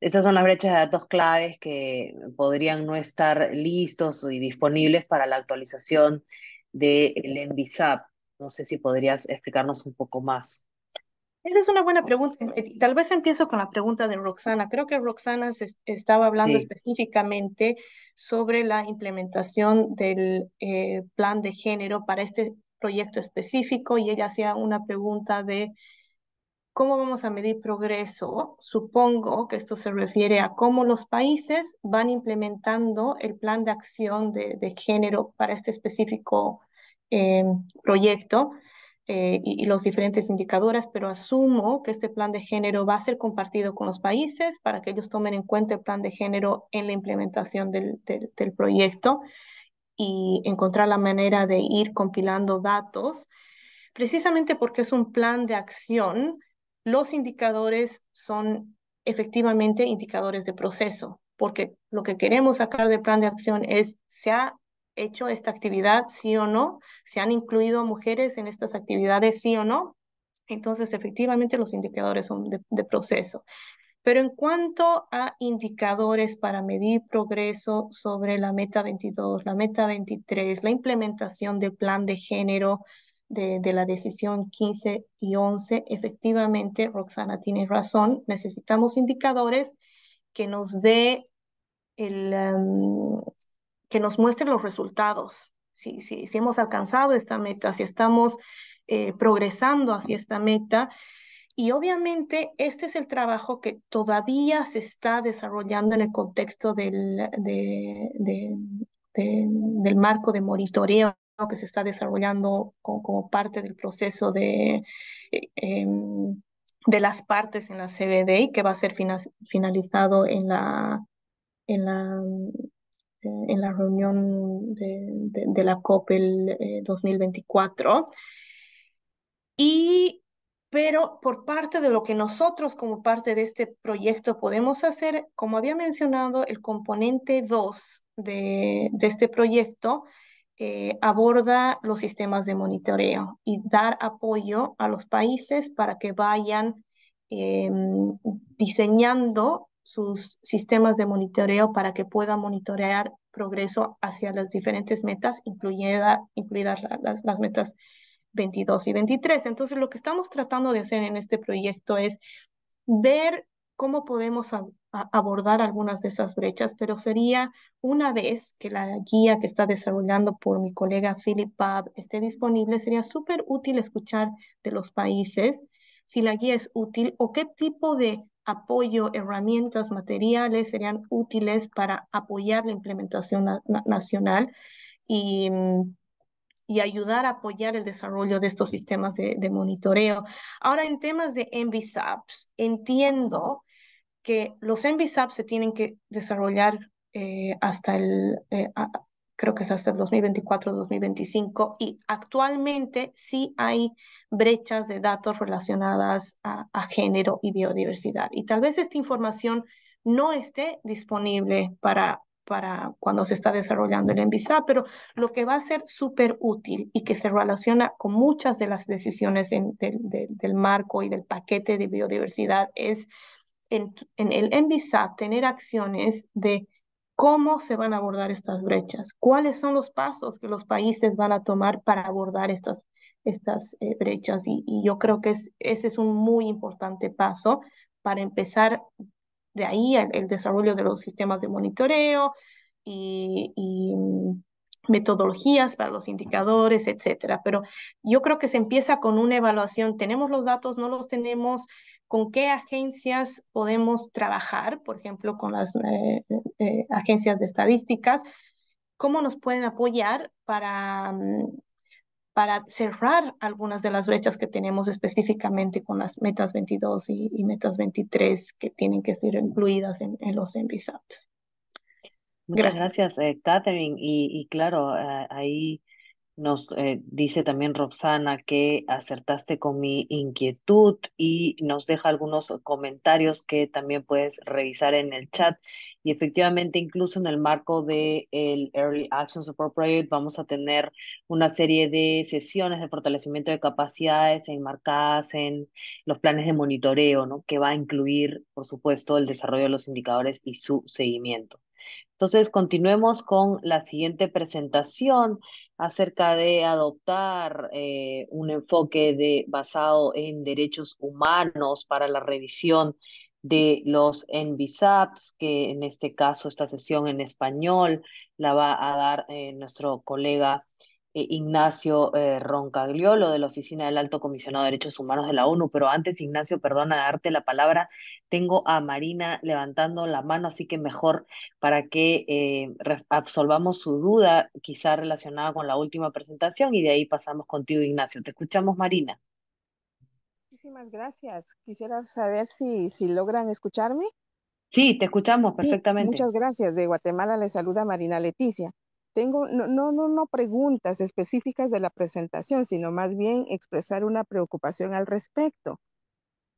Estas son las brechas de datos claves que podrían no estar listos y disponibles para la actualización del de No sé si podrías explicarnos un poco más. Esa es una buena pregunta. Tal vez empiezo con la pregunta de Roxana. Creo que Roxana estaba hablando específicamente sobre la implementación del eh, plan de género para este proyecto específico y ella hacía una pregunta de cómo vamos a medir progreso. Supongo que esto se refiere a cómo los países van implementando el plan de acción de, género para este específico eh, proyecto. Eh, y, los diferentes indicadores, pero asumo que este plan de género va a ser compartido con los países para que ellos tomen en cuenta el plan de género en la implementación del, del proyecto y encontrar la manera de ir compilando datos, precisamente porque es un plan de acción. Los indicadores son efectivamente indicadores de proceso, porque lo que queremos sacar del plan de acción es se ha hecho esta actividad, sí o no, se han incluido mujeres en estas actividades, sí o no. Entonces, efectivamente, los indicadores son de, proceso. Pero en cuanto a indicadores para medir progreso sobre la meta 22, la meta 23, la implementación del plan de género de, la decisión 15 y 11, efectivamente, Roxana tiene razón, necesitamos indicadores que nos dé el, em, que nos muestre los resultados, si, si, hemos alcanzado esta meta, si estamos eh, progresando hacia esta meta. Y obviamente este es el trabajo que todavía se está desarrollando en el contexto del, del marco de monitoreo que se está desarrollando como, parte del proceso de, eh, em, de las partes en la CBD y que va a ser finalizado en la, en la en la reunión de, de, la COPEL 2024. Eh, y, pero por parte de lo que nosotros como parte de este proyecto podemos hacer, como había mencionado, el componente 2 de, de este proyecto eh, aborda los sistemas de monitoreo y dar apoyo a los países para que vayan em, diseñando sus sistemas de monitoreo para que pueda monitorear progreso hacia las diferentes metas, incluida, incluidas las, las metas 22 y 23. Entonces, lo que estamos tratando de hacer en este proyecto es ver cómo podemos abordar algunas de esas brechas, pero sería una vez que la guía que está desarrollando por mi colega Philip Bab esté disponible, sería súper útil escuchar de los países si la guía es útil o qué tipo de apoyo, herramientas, materiales serían útiles para apoyar la implementación nacional y, mm, y, ayudar a apoyar el desarrollo de estos sistemas de, monitoreo. Ahora, en temas de MVSAPs, entiendo que los MVSAPs se tienen que desarrollar eh, hasta el, eh, creo que es hasta el 2024-2025, y actualmente sí hay brechas de datos relacionadas a, género y biodiversidad. Y tal vez esta información no esté disponible para, para cuando se está desarrollando el ENVISA, pero lo que va a ser súper útil y que se relaciona con muchas de las decisiones del marco y del paquete de biodiversidad es en, en el ENVISA tener acciones de cómo se van a abordar estas brechas, cuáles son los pasos que los países van a tomar para abordar estas, estas eh, brechas. Y, yo creo que ese es un muy importante paso para empezar de ahí el, desarrollo de los sistemas de monitoreo y, y mm, metodologías para los indicadores, etcétera. Pero yo creo que se empieza con una evaluación. Tenemos los datos, no los tenemos, con qué agencias podemos trabajar, por ejemplo, con las eh, eh, agencias de estadísticas, cómo nos pueden apoyar para, mm, para cerrar algunas de las brechas que tenemos específicamente con las metas 22 y, metas 23 que tienen que ser incluidas en, los MBSAPs? Muchas gracias, Catherine. Eh, y claro, ahí nos eh, dice también Roxana que acertaste con mi inquietud y nos deja algunos comentarios que también puedes revisar en el chat. Y efectivamente, incluso en el marco del de Early Action Support Project, vamos a tener una serie de sesiones de fortalecimiento de capacidades enmarcadas en los planes de monitoreo, ¿no? que va a incluir, por supuesto, el desarrollo de los indicadores y su seguimiento. Entonces, continuemos con la siguiente presentación acerca de adoptar eh, un enfoque de, basado en derechos humanos para la revisión de los NBSAPs, que en este caso esta sesión en español la va a dar eh, nuestro colega eh, Ignacio eh, Roncagliolo de la Oficina del Alto Comisionado de Derechos Humanos de la ONU, pero antes, Ignacio, perdona darte la palabra. Tengo a Marina levantando la mano, así que mejor para que eh, absolvamos su duda, quizá relacionada con la última presentación, y de ahí pasamos contigo, Ignacio. Te escuchamos, Marina. Muchísimas gracias. Quisiera saber si, si logran escucharme. Sí, te escuchamos perfectamente. muchas gracias. De Guatemala le saluda Marina Leticia tengo no, no, no, no preguntas específicas de la presentación, sino más bien expresar una preocupación al respecto.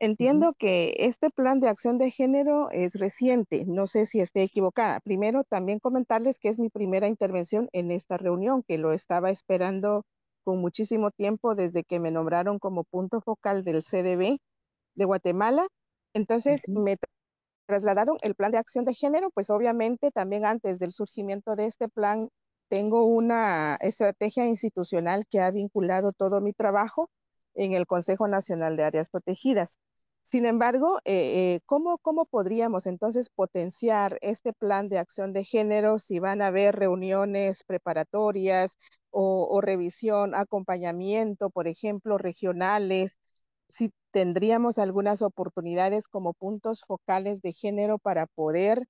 Entiendo que este plan de acción de género es reciente, no sé si esté equivocada. Primero, también comentarles que es mi primera intervención en esta reunión, que lo estaba esperando con muchísimo tiempo desde que me nombraron como punto focal del CDB de Guatemala. Entonces, me trasladaron el plan de acción de género, pues obviamente también antes del surgimiento de este plan tengo una estrategia institucional que ha vinculado todo mi trabajo en el Consejo Nacional de Áreas Protegidas. Sin embargo, eh, eh, ¿cómo, ¿cómo, podríamos entonces potenciar este plan de acción de género si van a haber reuniones preparatorias o, o revisión, acompañamiento, por ejemplo, regionales? Si tendríamos algunas oportunidades como puntos focales de género para poder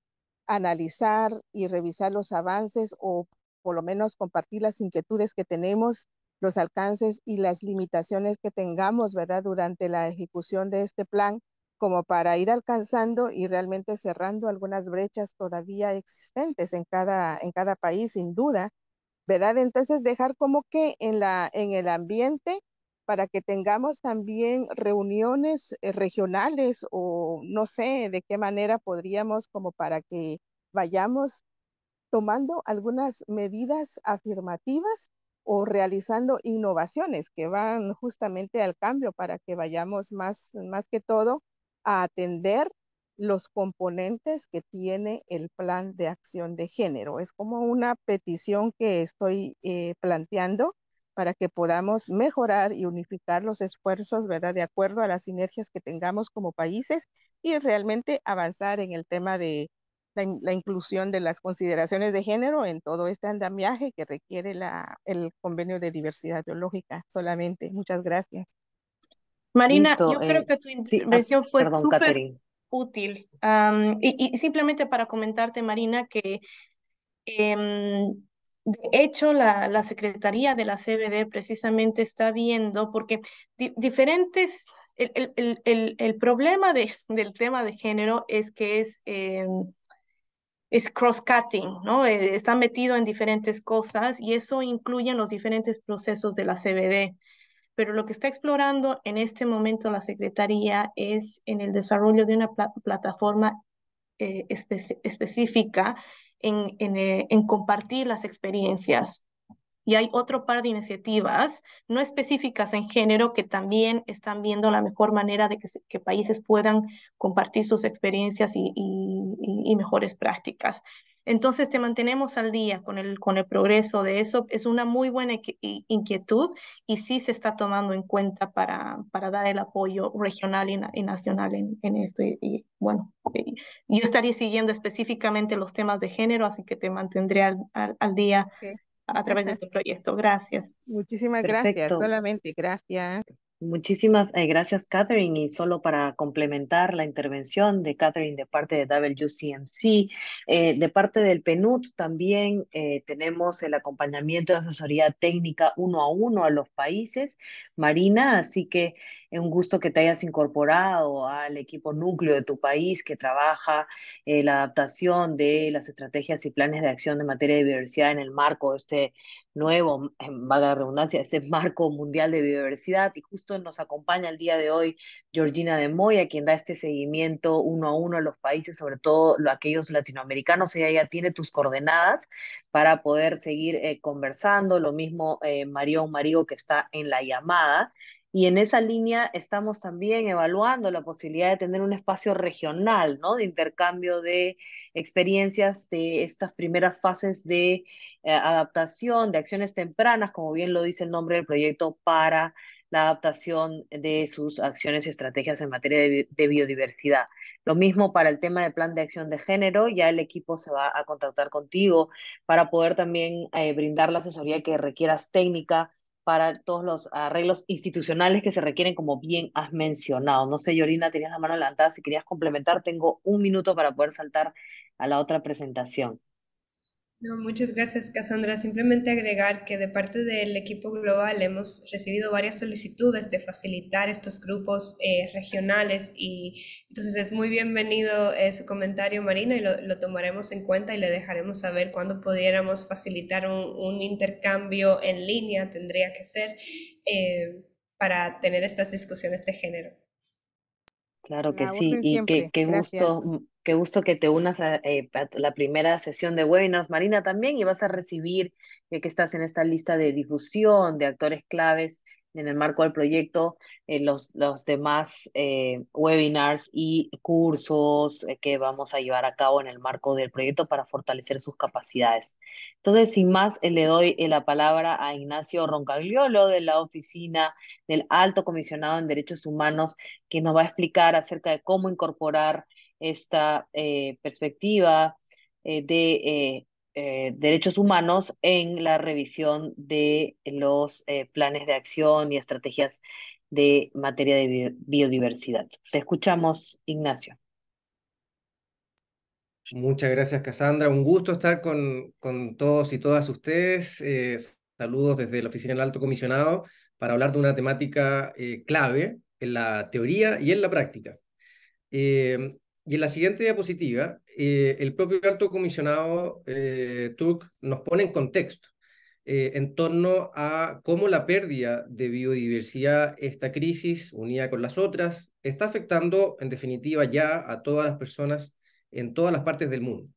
analizar y revisar los avances o por lo menos compartir las inquietudes que tenemos, los alcances y las limitaciones que tengamos, ¿verdad?, durante la ejecución de este plan, como para ir alcanzando y realmente cerrando algunas brechas todavía existentes en cada, en cada país, sin duda, ¿verdad? Entonces, dejar como que en, la, en el ambiente para que tengamos también reuniones eh, regionales o no sé de qué manera podríamos como para que vayamos tomando algunas medidas afirmativas o realizando innovaciones que van justamente al cambio para que vayamos más, más que todo a atender los componentes que tiene el plan de acción de género. Es como una petición que estoy eh, planteando para que podamos mejorar y unificar los esfuerzos, ¿verdad? De acuerdo a las sinergias que tengamos como países y realmente avanzar en el tema de la, inclusión de las consideraciones de género en todo este andamiaje que requiere la, el convenio de diversidad biológica solamente. Muchas gracias. Marina, yo creo eh, que tu ah, intervención fue súper útil. y, y, simplemente para comentarte, Marina, que em, de hecho, la, la, Secretaría de la CBD precisamente está viendo, porque diferentes, el, el, el, el problema del tema de género es que es em, es cross-cutting, ¿no? Eh, está metido en diferentes cosas y eso incluye los diferentes procesos de la CBD. Pero lo que está explorando en este momento la Secretaría es en el desarrollo de una plataforma eh, específica en, en, eh, en compartir las experiencias y hay otro par de iniciativas no específicas en género que también están viendo la mejor manera de que, países puedan compartir sus experiencias y, mejores prácticas. Entonces te mantenemos al día con el, con el progreso de eso. Es una muy buena inquietud y sí se está tomando en cuenta para, para dar el apoyo regional y, nacional en, en esto. Y, bueno, yo estaría siguiendo específicamente los temas de género, así que te mantendré al, día a través de este proyecto. Gracias. Muchísimas gracias, solamente gracias. Muchísimas eh, gracias, Catherine. Y solo para complementar la intervención de Catherine de parte de WCMC, eh, de parte del PNUD también eh, tenemos el acompañamiento de asesoría técnica uno a uno a los países. Marina, así que es un gusto que te hayas incorporado al equipo núcleo de tu país que trabaja la adaptación de las estrategias y planes de acción de materia de diversidad en el marco de este nuevo, en vaga redundancia, ese marco mundial de biodiversidad. Y justo nos acompaña el día de hoy Georgina de Moya, quien da este seguimiento uno a uno a los países, sobre todo aquellos latinoamericanos. Ella ya tiene tus coordenadas para poder seguir eh, conversando. Lo mismo eh, Marión Marigo, que está en la llamada. Y en esa línea estamos también evaluando la posibilidad de tener un espacio regional, ¿no? De intercambio de experiencias de estas primeras fases de eh, adaptación, de acciones tempranas, como bien lo dice el nombre del proyecto, para la adaptación de sus acciones y estrategias en materia de, biodiversidad. Lo mismo para el tema de plan de acción de género, ya el equipo se va a contactar contigo para poder también eh, brindar la asesoría que requieras técnica para todos los arreglos institucionales que se requieren, como bien has mencionado. No sé, Yorina, tenías la mano levantada, si querías complementar, tengo un minuto para poder saltar a la otra presentación. No, muchas gracias, Cassandra. Simplemente agregar que de parte del equipo global hemos recibido varias solicitudes de facilitar estos grupos eh, regionales y entonces es muy bienvenido eh, su comentario, Marina, y lo, tomaremos en cuenta y le dejaremos saber cuándo pudiéramos facilitar un, intercambio en línea, tendría que ser, eh, para tener estas discusiones de género. Claro que sí, y qué, qué gusto, mm, qué gusto que te unas a, eh, la primera sesión de webinars, Marina, también, y vas a recibir, eh, que estás en esta lista de difusión de actores claves, en el marco del proyecto eh, los, los demás eh, webinars y cursos eh, que vamos a llevar a cabo en el marco del proyecto para fortalecer sus capacidades. Entonces, sin más, le doy la palabra a Ignacio Roncagliolo de la Oficina del Alto Comisionado en Derechos Humanos, que nos va a explicar acerca de cómo incorporar esta perspectiva de eh, derechos humanos en la revisión de los eh, planes de acción y estrategias de materia de biodiversidad. Te escuchamos, Ignacio. Muchas gracias, Cassandra. Un gusto estar con, con todos y todas ustedes. Eh, saludos desde la Oficina del Alto Comisionado para hablar de una temática clave en la teoría y en la práctica. Y en la siguiente diapositiva, eh, el propio alto comisionado eh, Turk nos pone en contexto eh, en torno a cómo la pérdida de biodiversidad, esta crisis unida con las otras, está afectando en definitiva ya a todas las personas en todas las partes del mundo.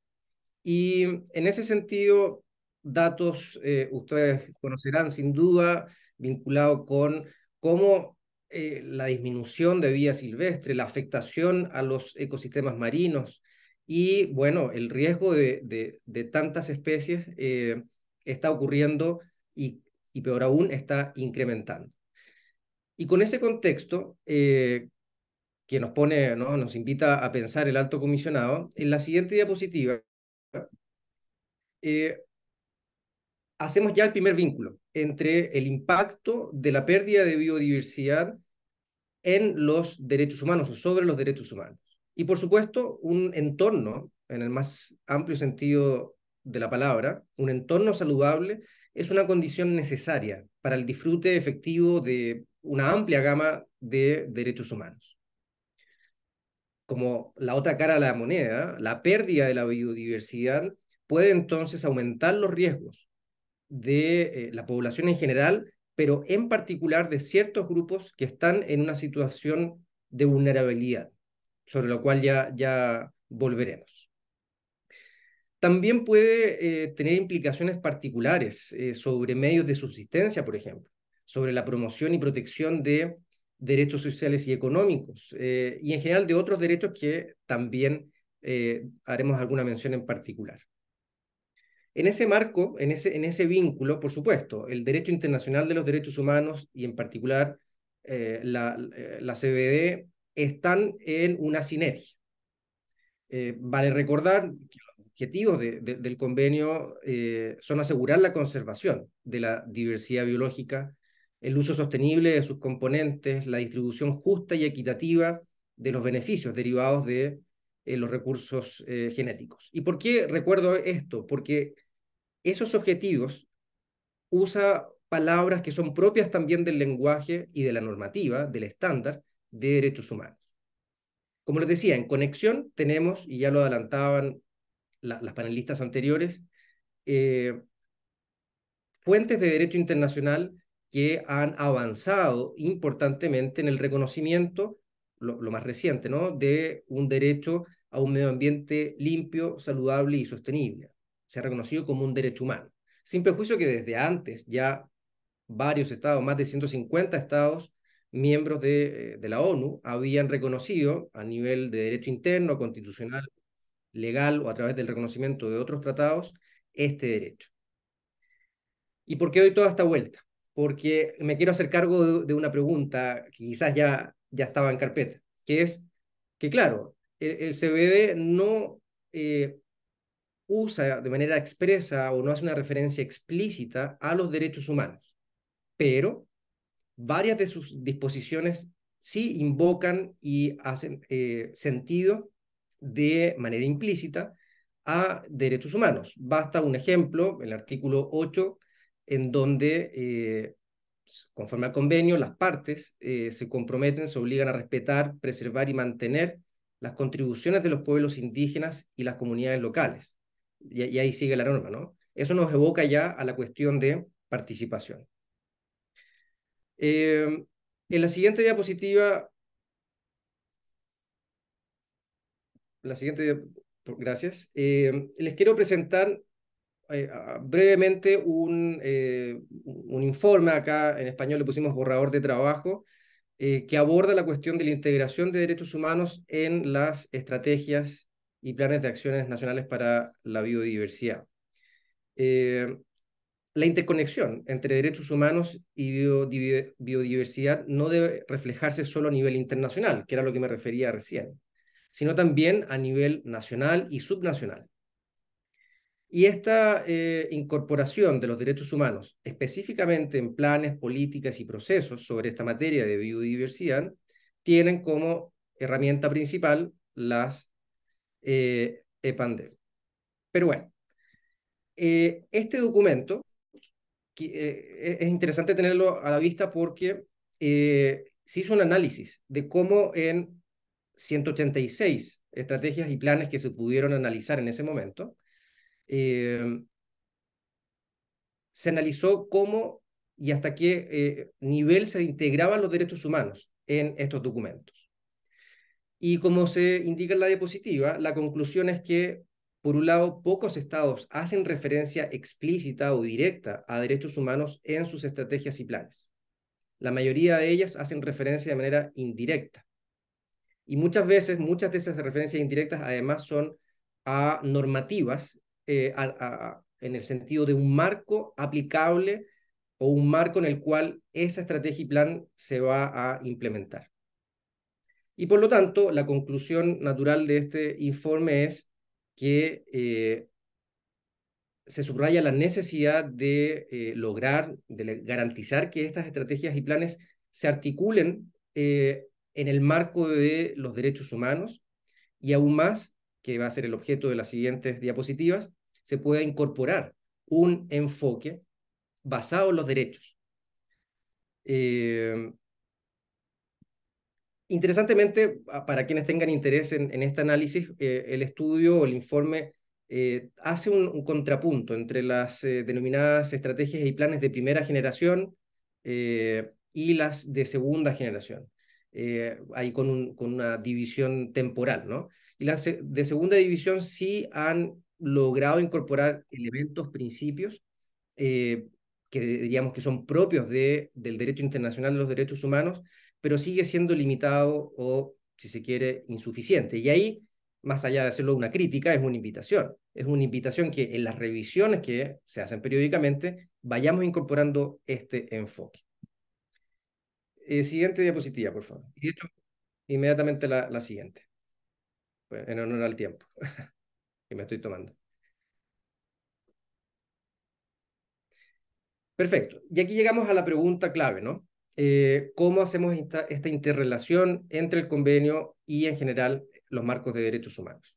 Y en ese sentido, datos eh, ustedes conocerán sin duda vinculado con cómo eh, la disminución de vida silvestre, la afectación a los ecosistemas marinos y, bueno, el riesgo de, tantas especies eh, está ocurriendo y, peor aún, está incrementando. Y con ese contexto, eh, que nos pone, ¿no? nos invita a pensar el alto comisionado, en la siguiente diapositiva, eh, hacemos ya el primer vínculo entre el impacto de la pérdida de biodiversidad en los derechos humanos o sobre los derechos humanos. Y por supuesto, un entorno, en el más amplio sentido de la palabra, un entorno saludable es una condición necesaria para el disfrute efectivo de una amplia gama de derechos humanos. Como la otra cara de la moneda, la pérdida de la biodiversidad puede entonces aumentar los riesgos de eh, la población en general, pero en particular de ciertos grupos que están en una situación de vulnerabilidad, sobre lo cual ya, ya volveremos. También puede eh, tener implicaciones particulares eh, sobre medios de subsistencia, por ejemplo, sobre la promoción y protección de derechos sociales y económicos, y en general de otros derechos que también haremos alguna mención en particular. En ese marco, en ese, en ese vínculo, por supuesto, el derecho internacional de los derechos humanos y en particular eh, la, eh, la CBD están en una sinergia. Eh, vale recordar que los objetivos del convenio son asegurar la conservación de la diversidad biológica, el uso sostenible de sus componentes, la distribución justa y equitativa de los beneficios derivados de los recursos genéticos. ¿Y por qué recuerdo esto? Porque esos objetivos, usa palabras que son propias también del lenguaje y de la normativa, del estándar de derechos humanos. Como les decía, en conexión tenemos, y ya lo adelantaban las panelistas anteriores, eh, fuentes de derecho internacional que han avanzado importantemente en el reconocimiento, lo, lo, más reciente, ¿no? de un derecho a un medio ambiente limpio, saludable y sostenible se ha reconocido como un derecho humano. Sin prejuicio que desde antes ya varios estados, más de 150 estados miembros eh, de, la ONU, habían reconocido a nivel de derecho interno, constitucional, legal o a través del reconocimiento de otros tratados este derecho. ¿Y por qué doy toda esta vuelta? Porque me quiero hacer cargo de, una pregunta que quizás ya, ya estaba en carpeta, que es que, claro, el, CBD no eh, usa de manera expresa o no hace una referencia explícita a los derechos humanos, pero varias de sus disposiciones sí invocan y hacen eh, sentido de manera implícita a derechos humanos. Basta un ejemplo, el artículo 8, en donde, eh, conforme al convenio, las partes eh, se comprometen, se obligan a respetar, preservar y mantener las contribuciones de los pueblos indígenas y las comunidades locales y, ahí sigue la norma, ¿no? Eso nos evoca ya a la cuestión de participación. Em, en la siguiente diapositiva, la siguiente, gracias, em, les quiero presentar eh, brevemente un, eh, un informe, acá en español le pusimos borrador de trabajo, eh, que aborda la cuestión de la integración de derechos humanos en las estrategias y planes de acciones nacionales para la biodiversidad. Eh, la interconexión entre derechos humanos y biodiversidad no debe reflejarse solo a nivel internacional, que era lo que me refería recién, sino también a nivel nacional y subnacional. Y esta eh, incorporación de los derechos humanos, específicamente en planes, políticas y procesos sobre esta materia de biodiversidad, tienen como herramienta principal las eh, eh, pandemia. Pero bueno, eh, este documento eh, es interesante tenerlo a la vista porque se hizo un análisis de cómo en 186 estrategias y planes que se pudieron analizar en ese momento, se analizó cómo y hasta qué nivel se integraban los derechos humanos en estos documentos. Y como se indica en la diapositiva, la conclusión es que, por un lado, pocos estados hacen referencia explícita o directa a derechos humanos en sus estrategias y planes. La mayoría de ellas hacen referencia de manera indirecta. Y muchas veces, muchas de esas referencias indirectas además son a normativas, eh, en el sentido de un marco aplicable o un marco en el cual esa estrategia y plan se va a implementar. Y por lo tanto, la conclusión natural de este informe es que eh, se subraya la necesidad de eh, lograr, de garantizar que estas estrategias y planes se articulen eh, en el marco de los derechos humanos y aún más, que va a ser el objeto de las siguientes diapositivas, se pueda incorporar un enfoque basado en los derechos. Eh, Interesantemente, para quienes tengan interés en, este análisis, eh, el estudio o el informe eh, hace un, contrapunto entre las eh, denominadas estrategias y planes de primera generación y las de segunda generación, ahí con, con, una división temporal, ¿no? Y las de segunda división sí han logrado incorporar elementos, principios, que diríamos que son propios de, del derecho internacional de los derechos humanos, pero sigue siendo limitado o, si se quiere, insuficiente. Y ahí, más allá de hacerlo una crítica, es una invitación. Es una invitación que en las revisiones que se hacen periódicamente vayamos incorporando este enfoque. Eh, siguiente diapositiva, por favor. Y de hecho, inmediatamente la, la siguiente, pues, en honor al tiempo que me estoy tomando. Perfecto. Y aquí llegamos a la pregunta clave, ¿no? Eh, cómo hacemos esta, interrelación entre el convenio y en general los marcos de derechos humanos.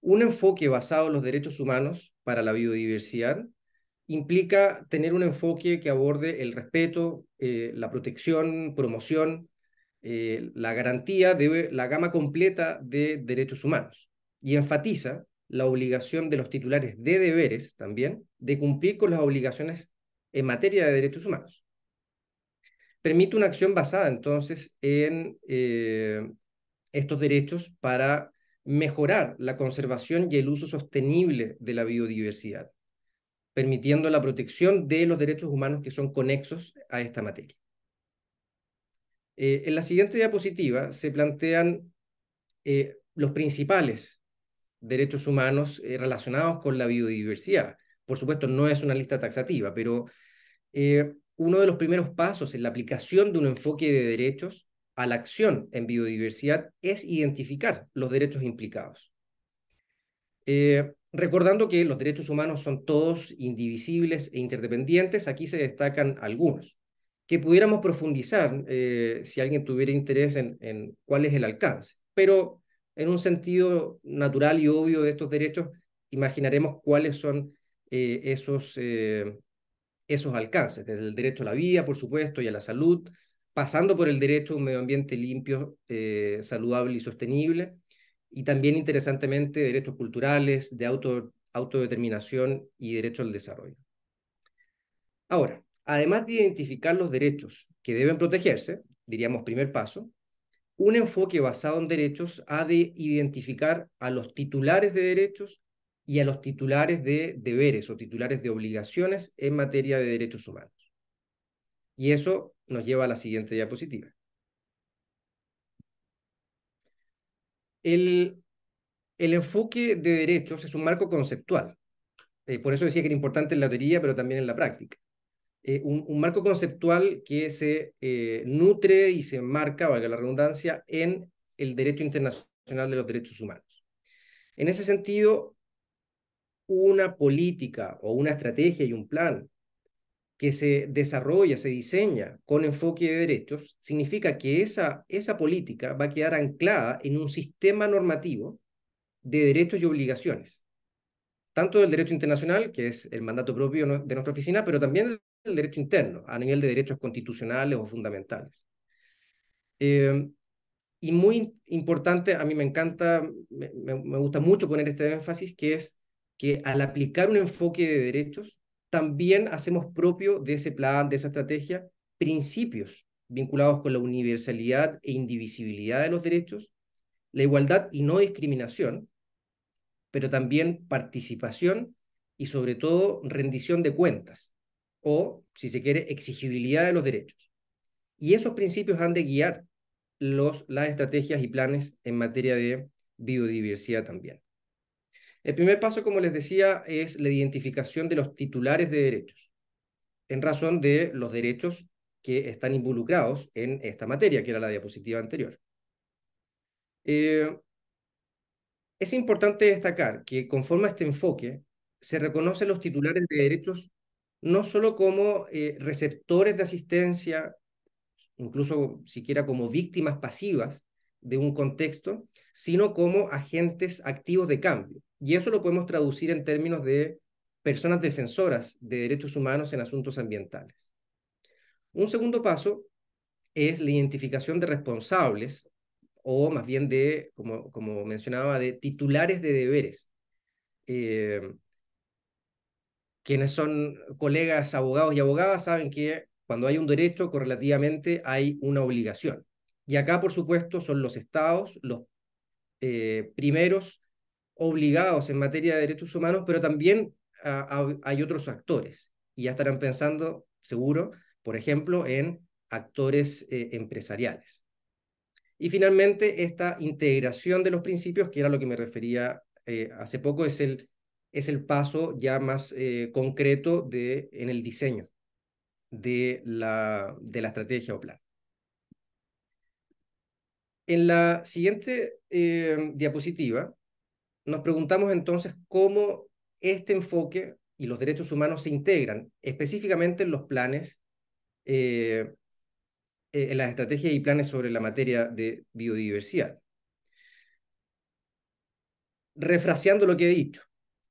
Un enfoque basado en los derechos humanos para la biodiversidad implica tener un enfoque que aborde el respeto, eh, la protección, promoción, eh, la garantía de la gama completa de derechos humanos y enfatiza la obligación de los titulares de deberes también de cumplir con las obligaciones en materia de derechos humanos permite una acción basada entonces en eh, estos derechos para mejorar la conservación y el uso sostenible de la biodiversidad, permitiendo la protección de los derechos humanos que son conexos a esta materia. Eh, en la siguiente diapositiva se plantean eh, los principales derechos humanos relacionados con la biodiversidad. Por supuesto, no es una lista taxativa, pero uno de los primeros pasos en la aplicación de un enfoque de derechos a la acción en biodiversidad es identificar los derechos implicados. Eh, recordando que los derechos humanos son todos indivisibles e interdependientes, aquí se destacan algunos, que pudiéramos profundizar eh, si alguien tuviera interés en, cuál es el alcance. Pero en un sentido natural y obvio de estos derechos, imaginaremos cuáles son eh, esos esos alcances, desde el derecho a la vida, por supuesto, y a la salud, pasando por el derecho a un medio ambiente limpio, eh, saludable y sostenible, y también interesantemente derechos culturales, de autodeterminación y derecho al desarrollo. Ahora, además de identificar los derechos que deben protegerse, diríamos primer paso, un enfoque basado en derechos ha de identificar a los titulares de derechos y a los titulares de deberes o titulares de obligaciones en materia de derechos humanos. Y eso nos lleva a la siguiente diapositiva. El, el enfoque de derechos es un marco conceptual. Eh, por eso decía que era importante en la teoría, pero también en la práctica. Eh, un, marco conceptual que se eh, nutre y se enmarca, valga la redundancia, en el derecho internacional de los derechos humanos. En ese sentido, una política o una estrategia y un plan que se desarrolla, se diseña con enfoque de derechos, significa que esa, esa política va a quedar anclada en un sistema normativo de derechos y obligaciones, tanto del derecho internacional, que es el mandato propio de nuestra oficina, pero también del derecho interno, a nivel de derechos constitucionales o fundamentales. Eh, y muy importante, a mí me encanta, me, me gusta mucho poner este énfasis, que es que al aplicar un enfoque de derechos, también hacemos propio de ese plan, de esa estrategia, principios vinculados con la universalidad e indivisibilidad de los derechos, la igualdad y no discriminación, pero también participación y sobre todo rendición de cuentas o, si se quiere, exigibilidad de los derechos. Y esos principios han de guiar los, las estrategias y planes en materia de biodiversidad también. El primer paso, como les decía, es la identificación de los titulares de derechos, en razón de los derechos que están involucrados en esta materia, que era la diapositiva anterior. Eh, es importante destacar que conforme a este enfoque, se reconocen los titulares de derechos no solo como eh, receptores de asistencia, incluso siquiera como víctimas pasivas, de un contexto, sino como agentes activos de cambio. Y eso lo podemos traducir en términos de personas defensoras de derechos humanos en asuntos ambientales. Un segundo paso es la identificación de responsables, o más bien de, como, como mencionaba, de titulares de deberes. Eh, quienes son colegas abogados y abogadas saben que cuando hay un derecho, correlativamente hay una obligación. Y acá, por supuesto, son los estados los eh, primeros obligados en materia de derechos humanos, pero también hay otros actores. Y ya estarán pensando, seguro, por ejemplo, en actores eh, empresariales. Y finalmente, esta integración de los principios, que era lo que me refería eh, hace poco, es el, es el paso ya más concreto en el diseño de la, de la estrategia o plan. En la siguiente eh, diapositiva, nos preguntamos entonces cómo este enfoque y los derechos humanos se integran específicamente en los planes, eh, eh, en las estrategias y planes sobre la materia de biodiversidad. Refraseando lo que he dicho,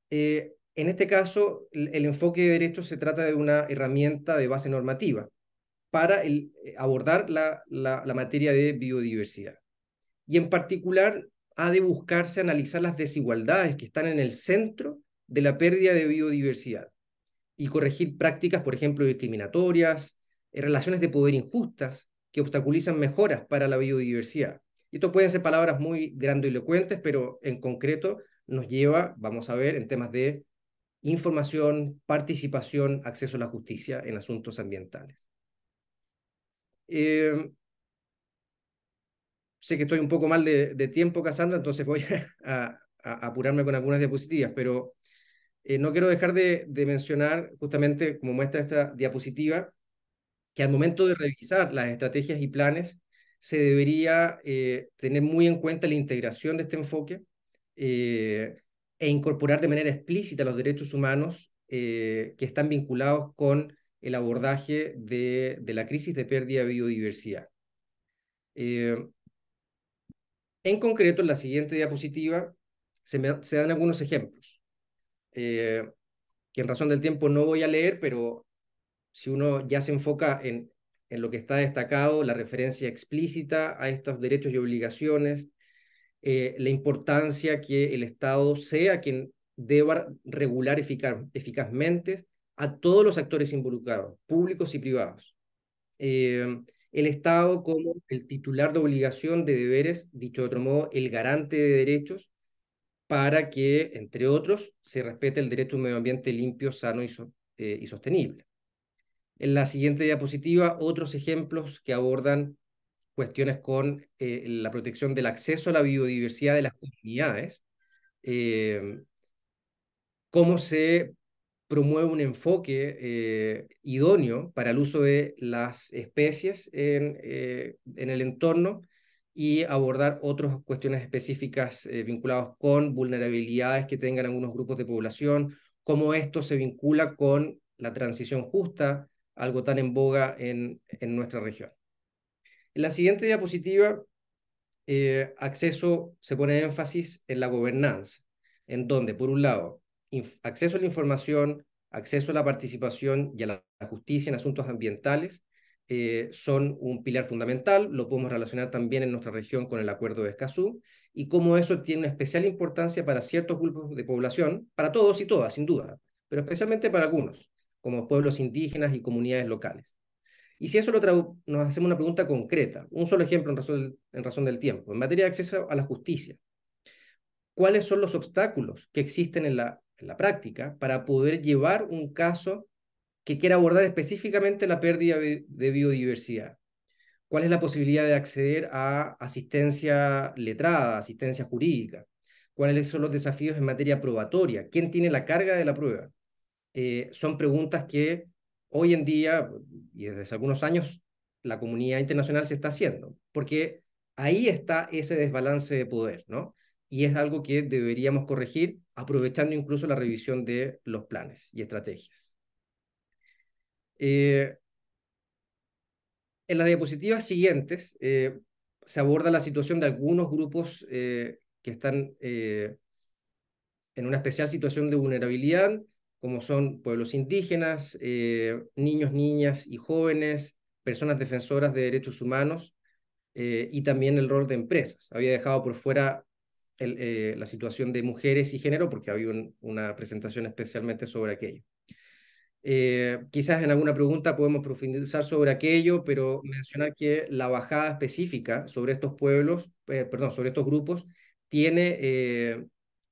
en este caso el, enfoque de derechos se trata de una herramienta de base normativa para abordar la materia de biodiversidad y en particular ha de buscarse analizar las desigualdades que están en el centro de la pérdida de biodiversidad y corregir prácticas, por ejemplo, discriminatorias, eh, relaciones de poder injustas que obstaculizan mejoras para la biodiversidad. Y esto pueden ser palabras muy grandilocuentes, pero en concreto nos lleva, vamos a ver, en temas de información, participación, acceso a la justicia en asuntos ambientales. Eh, sé que estoy un poco mal de, tiempo, Casandra, entonces voy a, apurarme con algunas diapositivas, pero eh, no quiero dejar de, mencionar, justamente como muestra esta diapositiva, que al momento de revisar las estrategias y planes, se debería eh, tener muy en cuenta la integración de este enfoque eh, e incorporar de manera explícita los derechos humanos que están vinculados con el abordaje de, la crisis de pérdida de biodiversidad. En concreto, en la siguiente diapositiva se, dan algunos ejemplos, eh, que en razón del tiempo no voy a leer, pero si uno ya se enfoca en, en lo que está destacado, la referencia explícita a estos derechos y obligaciones, eh, la importancia que el Estado sea quien deba regular eficazmente a todos los actores involucrados, públicos y privados. Eh, el Estado como el titular de obligación de deberes, dicho de otro modo, el garante de derechos, para que, entre otros, se respete el derecho a un medio ambiente limpio, sano y, eh, y sostenible. En la siguiente diapositiva, otros ejemplos que abordan cuestiones con eh, la protección del acceso a la biodiversidad de las comunidades, eh, cómo se promueve un enfoque eh, idóneo para el uso de las especies en, eh, el entorno y abordar otras cuestiones específicas eh, vinculadas con vulnerabilidades que tengan algunos grupos de población, cómo esto se vincula con la transición justa, algo tan en boga en, en nuestra región. En la siguiente diapositiva, acceso se pone énfasis en la gobernanza, en donde, por un lado, acceso a la información, acceso a la participación y a la justicia en asuntos ambientales eh, son un pilar fundamental. Lo podemos relacionar también en nuestra región con el Acuerdo de Escazú y cómo eso tiene una especial importancia para ciertos grupos de población, para todos y todas, sin duda, pero especialmente para algunos, como pueblos indígenas y comunidades locales. Y si eso lo nos hacemos una pregunta concreta, un solo ejemplo en razón, en razón del tiempo, en materia de acceso a la justicia, ¿cuáles son los obstáculos que existen en la en la práctica para poder llevar un caso que quiera abordar específicamente la pérdida de biodiversidad. ¿Cuál es la posibilidad de acceder a asistencia letrada, asistencia jurídica? ¿Cuáles son los desafíos en materia probatoria? ¿Quién tiene la carga de la prueba? Eh, son preguntas que hoy en día y desde hace algunos años la comunidad internacional se está haciendo, porque ahí está ese desbalance de poder, ¿no? y es algo que deberíamos corregir aprovechando incluso la revisión de los planes y estrategias. Eh, en las diapositivas siguientes eh, se aborda la situación de algunos grupos eh, que están en una especial situación de vulnerabilidad, como son pueblos indígenas, niños, niñas y jóvenes, personas defensoras de derechos humanos, y también el rol de empresas. Había dejado por fuera eh, la situación de mujeres y género, porque ha habido una presentación especialmente sobre aquello. Eh, quizás en alguna pregunta podemos profundizar sobre aquello, pero mencionar que la bajada específica sobre estos pueblos, eh, perdón, sobre estos grupos, tiene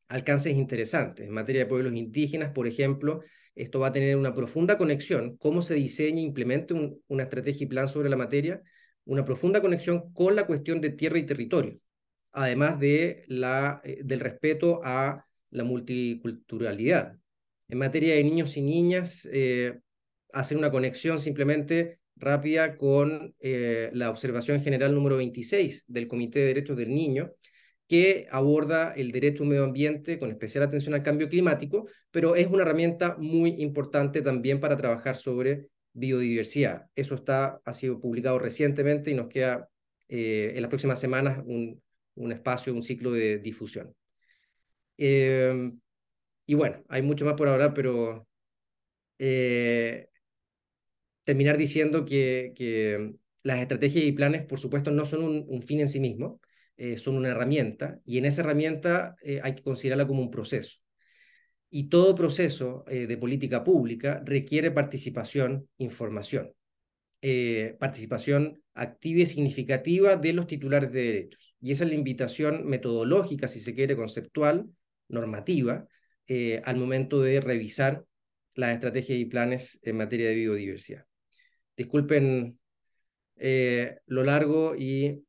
alcances interesantes. En materia de pueblos indígenas, por ejemplo, esto va a tener una profunda conexión, cómo se diseña e implementa una estrategia y plan sobre la materia, una profunda conexión con la cuestión de tierra y territorio además de la, eh, del respeto a la multiculturalidad. En materia de niños y niñas, eh, hacer una conexión simplemente rápida con eh, la observación general número 26 del Comité de Derechos del Niño, que aborda el derecho al medio ambiente con especial atención al cambio climático, pero es una herramienta muy importante también para trabajar sobre biodiversidad. Eso está, ha sido publicado recientemente y nos queda eh, en las próximas semanas un, un espacio, un ciclo de difusión. Em, y bueno, hay mucho más por ahora, pero eh, terminar diciendo que, las estrategias y planes, por supuesto, no son un, fin en sí mismo, eh, son una herramienta, y en esa herramienta eh, hay que considerarla como un proceso. Y todo proceso de política pública requiere participación, información. participación activa y significativa de los titulares de derechos. Y esa es la invitación metodológica, si se quiere, conceptual, normativa, eh, al momento de revisar las estrategias y planes en materia de biodiversidad. Disculpen eh, lo largo y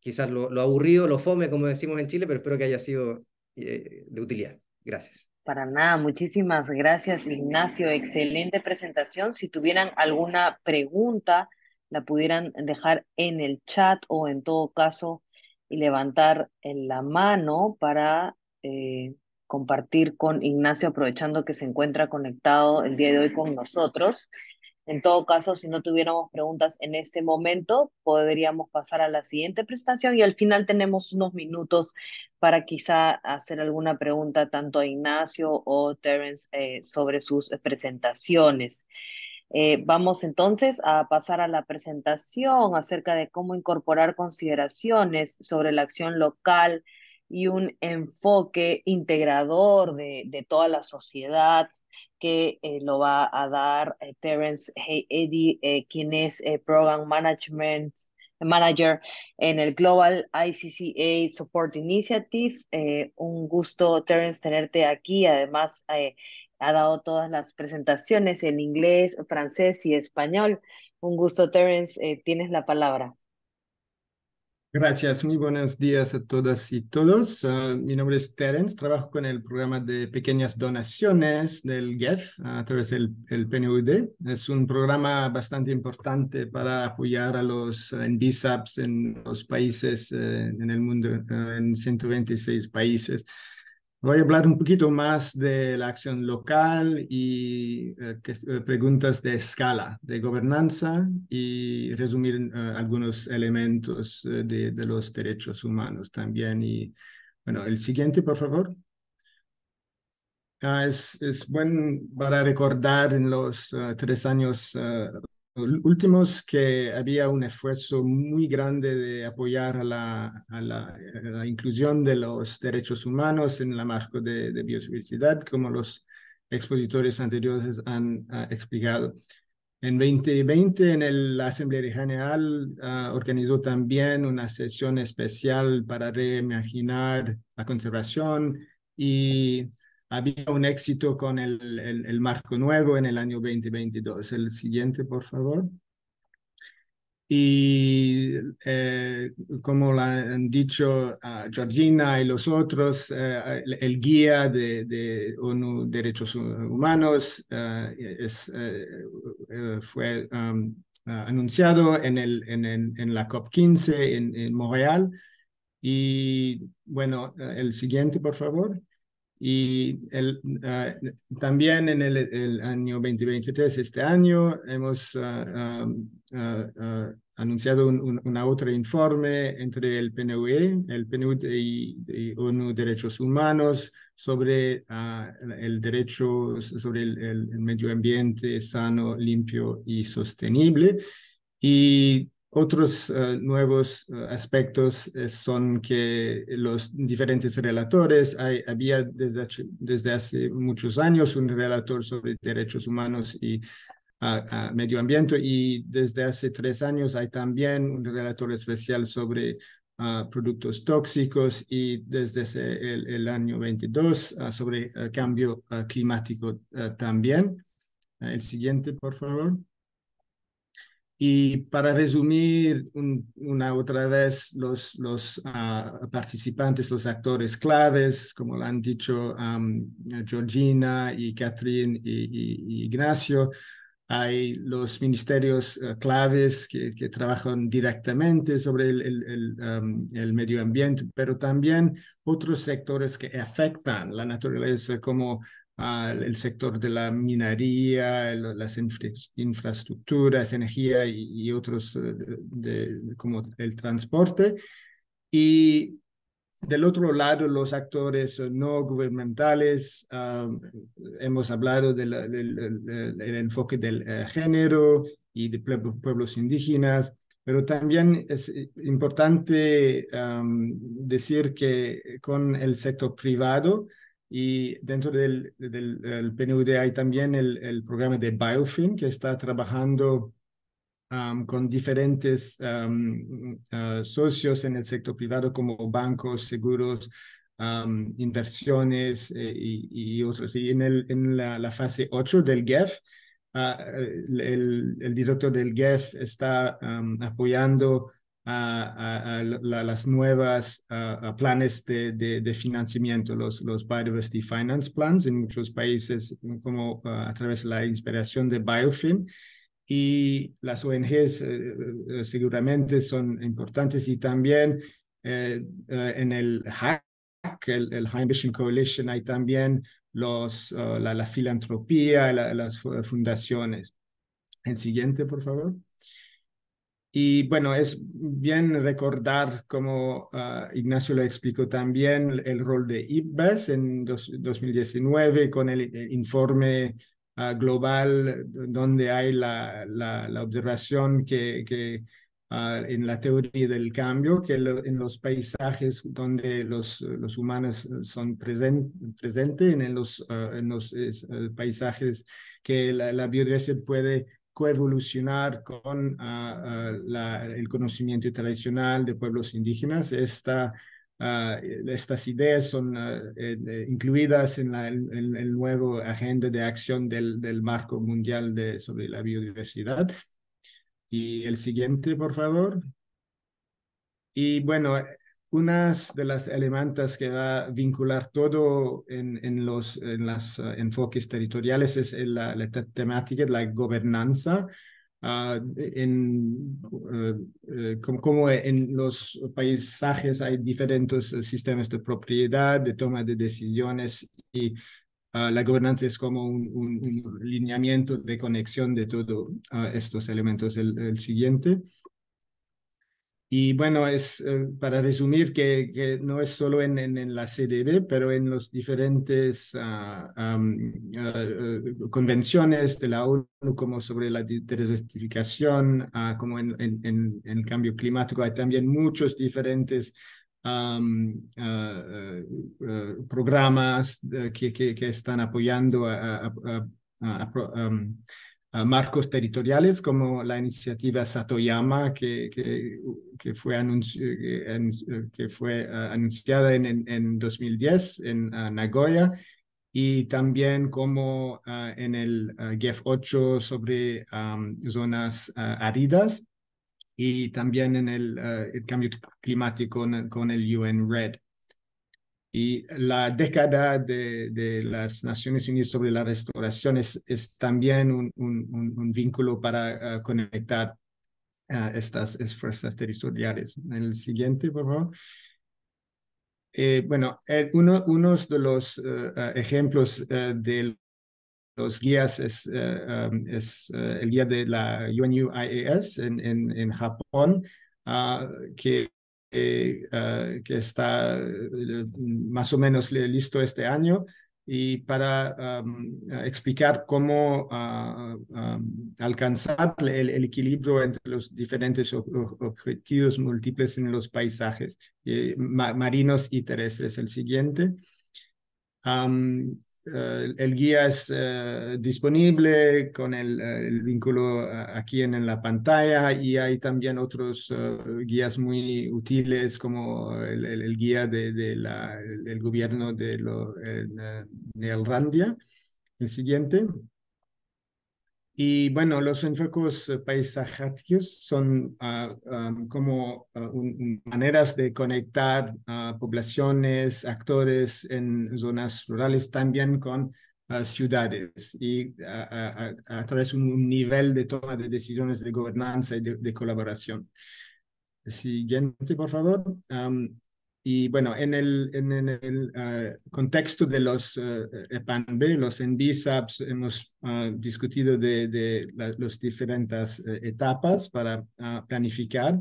quizás lo, lo, aburrido, lo fome, como decimos en Chile, pero espero que haya sido eh, de utilidad. Gracias. Para nada, muchísimas gracias Ignacio, excelente presentación. Si tuvieran alguna pregunta la pudieran dejar en el chat o en todo caso levantar la mano para eh, compartir con Ignacio, aprovechando que se encuentra conectado el día de hoy con nosotros. En todo caso, si no tuviéramos preguntas en este momento, podríamos pasar a la siguiente presentación y al final tenemos unos minutos para quizá hacer alguna pregunta tanto a Ignacio o Terence eh, sobre sus presentaciones. Eh, vamos entonces a pasar a la presentación acerca de cómo incorporar consideraciones sobre la acción local y un enfoque integrador de, toda la sociedad que eh, lo va a dar eh, Terence hey Eddy, quien es Program Management Manager en el Global ICCA Support Initiative. un gusto, Terence, tenerte aquí. Además, ha dado todas las presentaciones en inglés, francés y español. Un gusto, Terence. Eh, tienes la palabra. Gracias, muy buenos días a todas y todos. Ah, mi nombre es Terence, trabajo con el programa de pequeñas donaciones del GEF a través del PNUD. Es un programa bastante importante para apoyar a los eh, NBSAPs en los países, eh, en el mundo, en 126 países. Voy a hablar un poquito más de la acción local y eh, eh, preguntas de escala, de gobernanza y resumir eh, algunos elementos de, los derechos humanos también. Y bueno, el siguiente, por favor. Ah, es, bueno para recordar en los tres años últimos que había un esfuerzo muy grande de apoyar a la, a la, inclusión de los derechos humanos en el marco de, biodiversidad, como los expositores anteriores han ah, explicado. En 2020, en la Asamblea General ah, organizó también una sesión especial para reimaginar la conservación y había un éxito con el, el, marco nuevo en el año 2022. El siguiente, por favor. Y eh, como la han dicho Georgina y los otros, eh, el, guía de, de ONU Derechos Humanos eh, fue um, anunciado en, el, en, en, la COP15 en, en Montreal. Y bueno, el siguiente, por favor. Y ah, también en el, año 2023, este año, hemos ah, ah, anunciado un, una otro informe entre el PNUE, el PNUD y, ONU Derechos Humanos sobre el derecho, sobre el, medio ambiente sano, limpio y sostenible. Y otros eh, nuevos eh, aspectos eh, son que los diferentes relatores, había desde, hace muchos años un relator sobre derechos humanos y medio ambiente y desde hace tres años hay también un relator especial sobre ah, productos tóxicos y desde el, año 22 ah, sobre cambio ah, climático también. el siguiente, por favor. Y para resumir una otra vez, los, los ah, participantes, los actores claves, como lo han dicho Georgina y Catherine y, Ignacio, hay los ministerios eh, claves que, trabajan directamente sobre el, el, medio ambiente, pero también otros sectores que afectan la naturaleza, como el sector de la minería, las infraestructuras, energía y, otros eh, como el transporte. Y del otro lado, los actores eh, no gubernamentales, ah, hemos hablado del, enfoque del eh, género y de pueblos indígenas, pero también es importante ah, decir que con el sector privado, y dentro del, del, PNUD hay también el, el, programa de Biofin que está trabajando con diferentes ah, socios en el sector privado como bancos, seguros, inversiones eh, y, y, otros. Y en, el, en la, la, fase 8 del GEF, ah, el, el, director del GEF está apoyando a, las nuevas planes de, de, financiamiento, los, los Biodiversity Finance Plans en muchos países, como a través de la inspiración de Biofin. Y las ONGs eh, eh, seguramente son importantes y también eh, en el HAC, el, el, High Coalition, hay también los, la, filantropía, las fundaciones. El siguiente, por favor. Y bueno, es bien recordar, como ah, Ignacio lo explicó también, el rol de IPBES en 2019 con el, informe ah, global donde hay la, la, observación que, ah, en la teoría del cambio, que en los paisajes donde los, los humanos son presentes, presente, en los, en los eh, paisajes que la biodiversidad puede coevolucionar con ah, ah, el conocimiento tradicional de pueblos indígenas. Esta, ah, estas ideas son eh, incluidas en, la, el nuevo agenda de acción del, del marco mundial de, sobre la biodiversidad. Y el siguiente, por favor. Y bueno, unas de las elementos que va a vincular todo en, en los en las, ah, enfoques territoriales es la, la, temática de la gobernanza, ah, en, eh, eh, como, como, en los paisajes hay diferentes eh, sistemas de propiedad, de toma de decisiones y ah, la gobernanza es como un, un, lineamiento de conexión de todos estos elementos. el siguiente. Y bueno, es eh, para resumir que, no es solo en, en, la CDB, pero en las diferentes ah, ah, eh, convenciones de la ONU, como sobre la desertificación, ah, como en, el cambio climático, hay también muchos diferentes eh, programas que, que, están apoyando a, marcos territoriales como la iniciativa Satoyama que, que, fue, que fue eh, anunciada en, en, 2010 en eh, Nagoya y también como eh, en el GEF 8 sobre zonas áridas y también en el, el cambio climático con el UN Red. Y la década de, las Naciones Unidas sobre la restauración es, también un, vínculo para ah, conectar estas fuerzas territoriales. En el siguiente, por favor. Eh, bueno, uno unos de los eh, ah, ejemplos eh, de los guías es, ah, es el guía de la UNUIAS en, en, en Japón, que Ah, que, está eh, más o menos listo este año y para explicar cómo ah, alcanzar el, equilibrio entre los diferentes objetivos múltiples en los paisajes eh, marinos y terrestres. El siguiente. Eh, el guía es eh, disponible con el, eh, vínculo aquí en, la pantalla y hay también otros guías muy útiles como el, guía del de, gobierno de, lo, el siguiente. Y bueno, los enfoques eh, paisajísticos son ah, ah, como ah, maneras de conectar a poblaciones, actores en zonas rurales también con ciudades y a, través de un nivel de toma de decisiones de gobernanza y de, colaboración. Siguiente, por favor. Y bueno, en el, en, el ah, contexto de los uh, ah, EPANB, los NBSAPs, hemos ah, discutido de, de las diferentes eh, etapas para planificar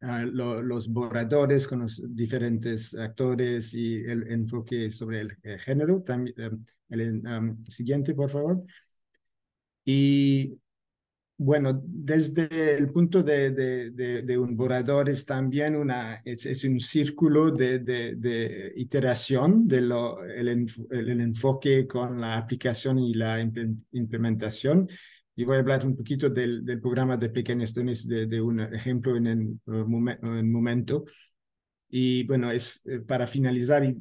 los borradores con los diferentes actores y el enfoque sobre el, eh, género. También, eh, el siguiente, por favor. Y bueno, desde el punto de, un borrador es también una, es, un círculo de, iteración de el, enfoque con la aplicación y la implementación. Y voy a hablar un poquito del, programa de pequeñas dones de, un ejemplo en un momento. Y bueno, es eh, para finalizar, eh,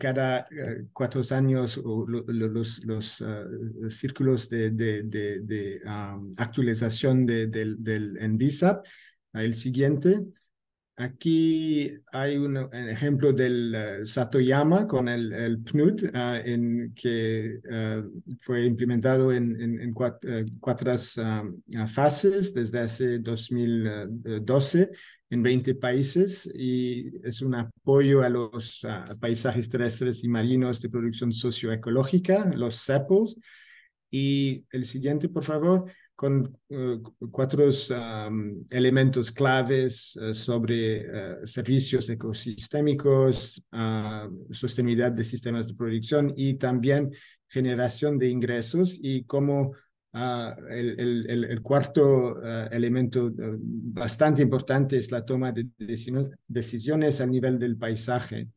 cada eh, cuatro años los, los, ah, círculos de, de, ah, actualización del, del el siguiente, Aquí hay un, ejemplo del eh, Satoyama con el, PNUD, ah, en que ah, fue implementado en, eh, cuatro, ah, fases desde hace 2012 en 20 países y es un apoyo a los paisajes terrestres y marinos de producción socioecológica, los CEPOLS. Y el siguiente, por favor con eh, cuatro elementos claves eh, sobre eh, servicios ecosistémicos, ah, sostenibilidad de sistemas de producción y también generación de ingresos y como ah, el, cuarto elemento bastante importante es la toma de decisiones a nivel del paisaje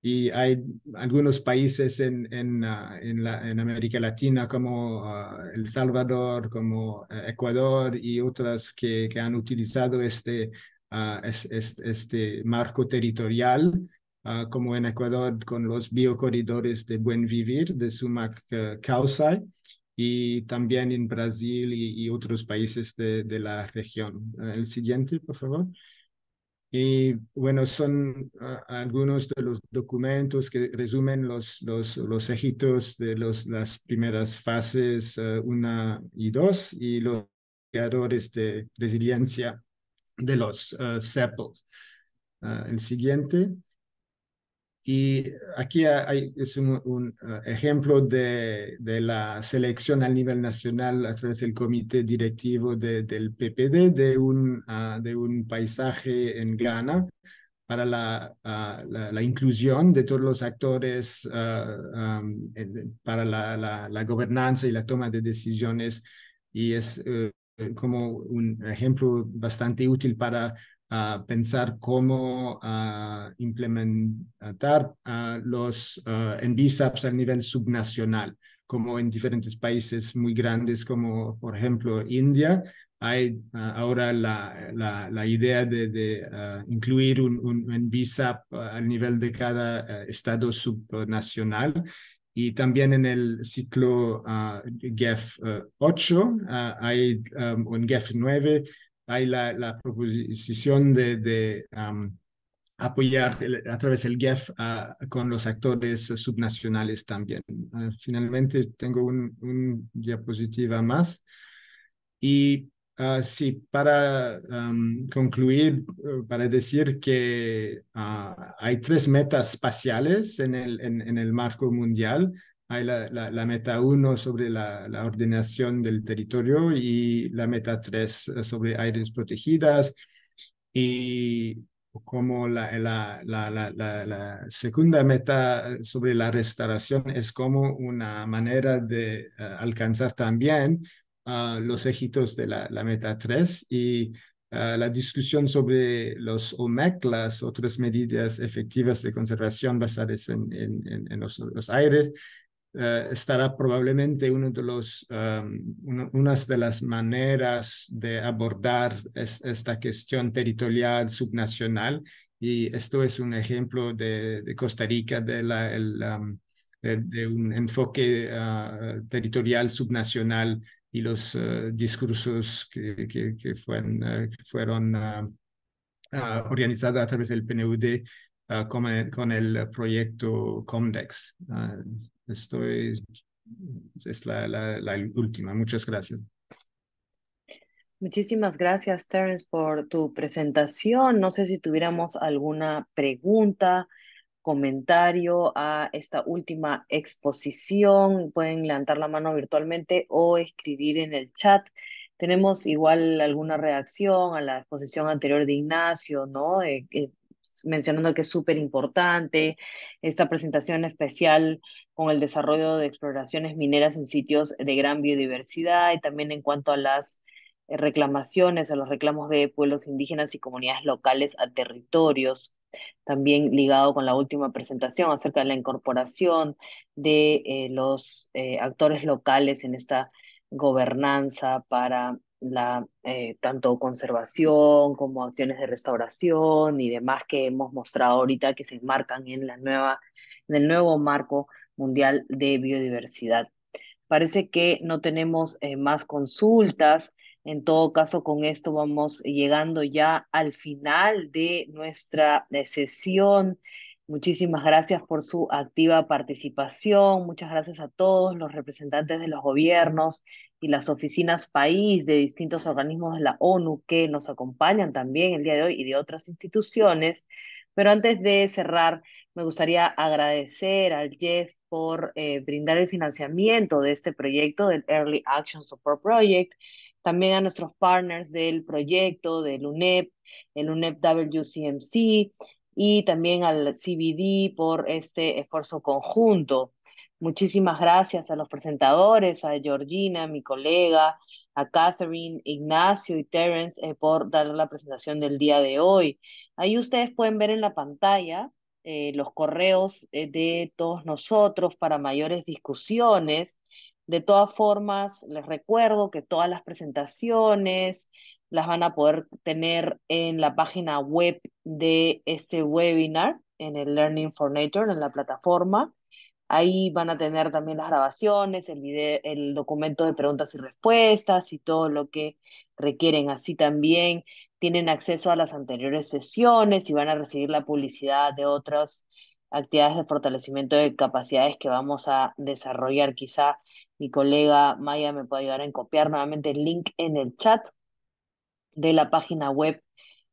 y hay algunos países en, en, ah, en, la, en América Latina como ah, El Salvador, como eh, Ecuador y otras que, que han utilizado este, ah, este marco territorial, como en Ecuador con los biocorridores de buen vivir de Sumac eh, Causay y también en Brasil y, y otros países de, de la región. Eh, el siguiente, por favor. Y bueno, son ah, algunos de los documentos que resumen los, los, ejitos de los, las primeras fases 1 ah, y 2 y los creadores de resiliencia de los CEPOL. Ah, el siguiente. Y aquí hay, es un, ah, ejemplo de, de, la selección a nivel nacional a través del comité directivo del PPD de un, ah, de un paisaje en Ghana para la, ah, la, inclusión de todos los actores para la, la, gobernanza y la toma de decisiones. Y es eh, como un ejemplo bastante útil para pensar cómo implementar los NBSAPs a nivel subnacional, como en diferentes países muy grandes como por ejemplo India. Hay ahora la, idea de, incluir un, un, NBSAP al nivel de cada eh, estado subnacional y también en el ciclo GEF 8 eh, hay um, un GEF 9 hay la, proposición de, apoyar a través del GEF con los actores subnacionales también. Ah, finalmente, tengo un, diapositiva más. Y ah, sí, para concluir, eh, para decir que ah, hay tres metas espaciales en el, en el marco mundial hay la, meta 1 sobre la, ordenación del territorio y la meta 3 eh, sobre áreas protegidas y como la, segunda meta eh, sobre la restauración es como una manera de eh, alcanzar también ah, los éxitos de la, meta 3 y ah, la discusión sobre los OMEC, las otras medidas efectivas de conservación basadas en, los aires, eh, estará probablemente uno de los, unas de las maneras de abordar esta cuestión territorial subnacional. Y esto es un ejemplo de, Costa Rica, de, la, de, un enfoque ah, territorial subnacional y los eh, discursos que, que, eh, fueron, fueron ah, ah, organizados a través del PNUD con con, el, proyecto Comdex. Esto es la, última. Muchas gracias. Muchísimas gracias, Terence, por tu presentación. No sé si tuviéramos alguna pregunta, comentario a esta última exposición. Pueden levantar la mano virtualmente o escribir en el chat. Tenemos igual alguna reacción a la exposición anterior de Ignacio, ¿no? Eh, eh, mencionando que es súper importante, esta presentación especial con el desarrollo de exploraciones mineras en sitios de gran biodiversidad y también en cuanto a las eh, reclamaciones, a los reclamos de pueblos indígenas y comunidades locales a territorios, también ligado con la última presentación acerca de la incorporación de eh, los eh, actores locales en esta gobernanza para la, eh, tanto conservación como acciones de restauración y demás que hemos mostrado ahorita que se enmarcan en, la nueva, el nuevo marco mundial de biodiversidad. Parece que no tenemos eh, más consultas. En todo caso, con esto vamos llegando ya al final de nuestra eh, sesión Muchísimas gracias por su activa participación. Muchas gracias a todos los representantes de los gobiernos y las oficinas país de distintos organismos de la ONU que nos acompañan también el día de hoy y de otras instituciones. Pero antes de cerrar, me gustaría agradecer al Jeff por eh, brindar el financiamiento de este proyecto, del Early Action Support Project. También a nuestros partners del proyecto, del UNEP, el UNEP WCMC, y también al CBD por este esfuerzo conjunto. Muchísimas gracias a los presentadores, a Georgina, mi colega, a Catherine, Ignacio y Terence eh, por dar la presentación del día de hoy. Ahí ustedes pueden ver en la pantalla eh, los correos eh, de todos nosotros para mayores discusiones. De todas formas, les recuerdo que todas las presentaciones, las van a poder tener en la página web de este webinar, en el Learning for Nature, en la plataforma. Ahí van a tener también las grabaciones, el, el documento de preguntas y respuestas y todo lo que requieren. Así también tienen acceso a las anteriores sesiones y van a recibir la publicidad de otras actividades de fortalecimiento de capacidades que vamos a desarrollar. Quizá mi colega Maya me puede ayudar en copiar nuevamente el link en el chat de la página web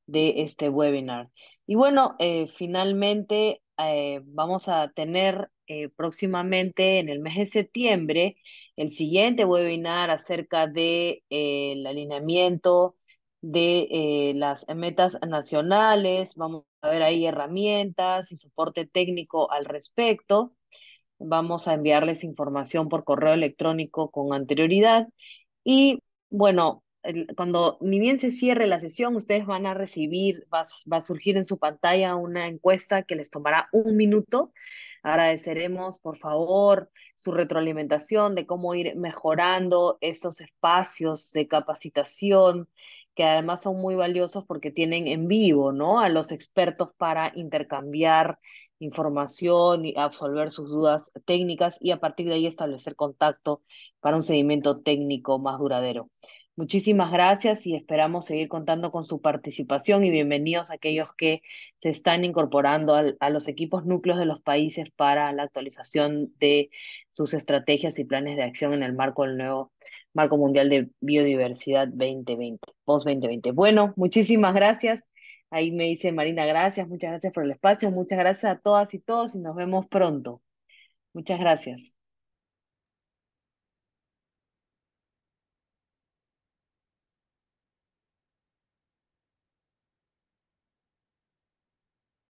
de este webinar. Y bueno, eh, finalmente eh, vamos a tener eh, próximamente en el mes de septiembre el siguiente webinar acerca del de, el alineamiento de las metas nacionales. Vamos a ver ahí herramientas y soporte técnico al respecto. Vamos a enviarles información por correo electrónico con anterioridad. Y bueno, cuando ni bien se cierre la sesión, ustedes van a recibir, va, a surgir en su pantalla una encuesta que les tomará un minuto. Agradeceremos, por favor, su retroalimentación de cómo ir mejorando estos espacios de capacitación, que además son muy valiosos porque tienen en vivo, A los expertos para intercambiar información y absolver sus dudas técnicas y a partir de ahí establecer contacto para un seguimiento técnico más duradero. Muchísimas gracias y esperamos seguir contando con su participación y bienvenidos a aquellos que se están incorporando a los equipos núcleos de los países para la actualización de sus estrategias y planes de acción en el marco del nuevo Marco Mundial de Biodiversidad 2020, post 2020. Bueno, muchísimas gracias. Ahí me dice Marina, gracias, muchas gracias por el espacio, muchas gracias a todas y todos y nos vemos pronto. Muchas gracias.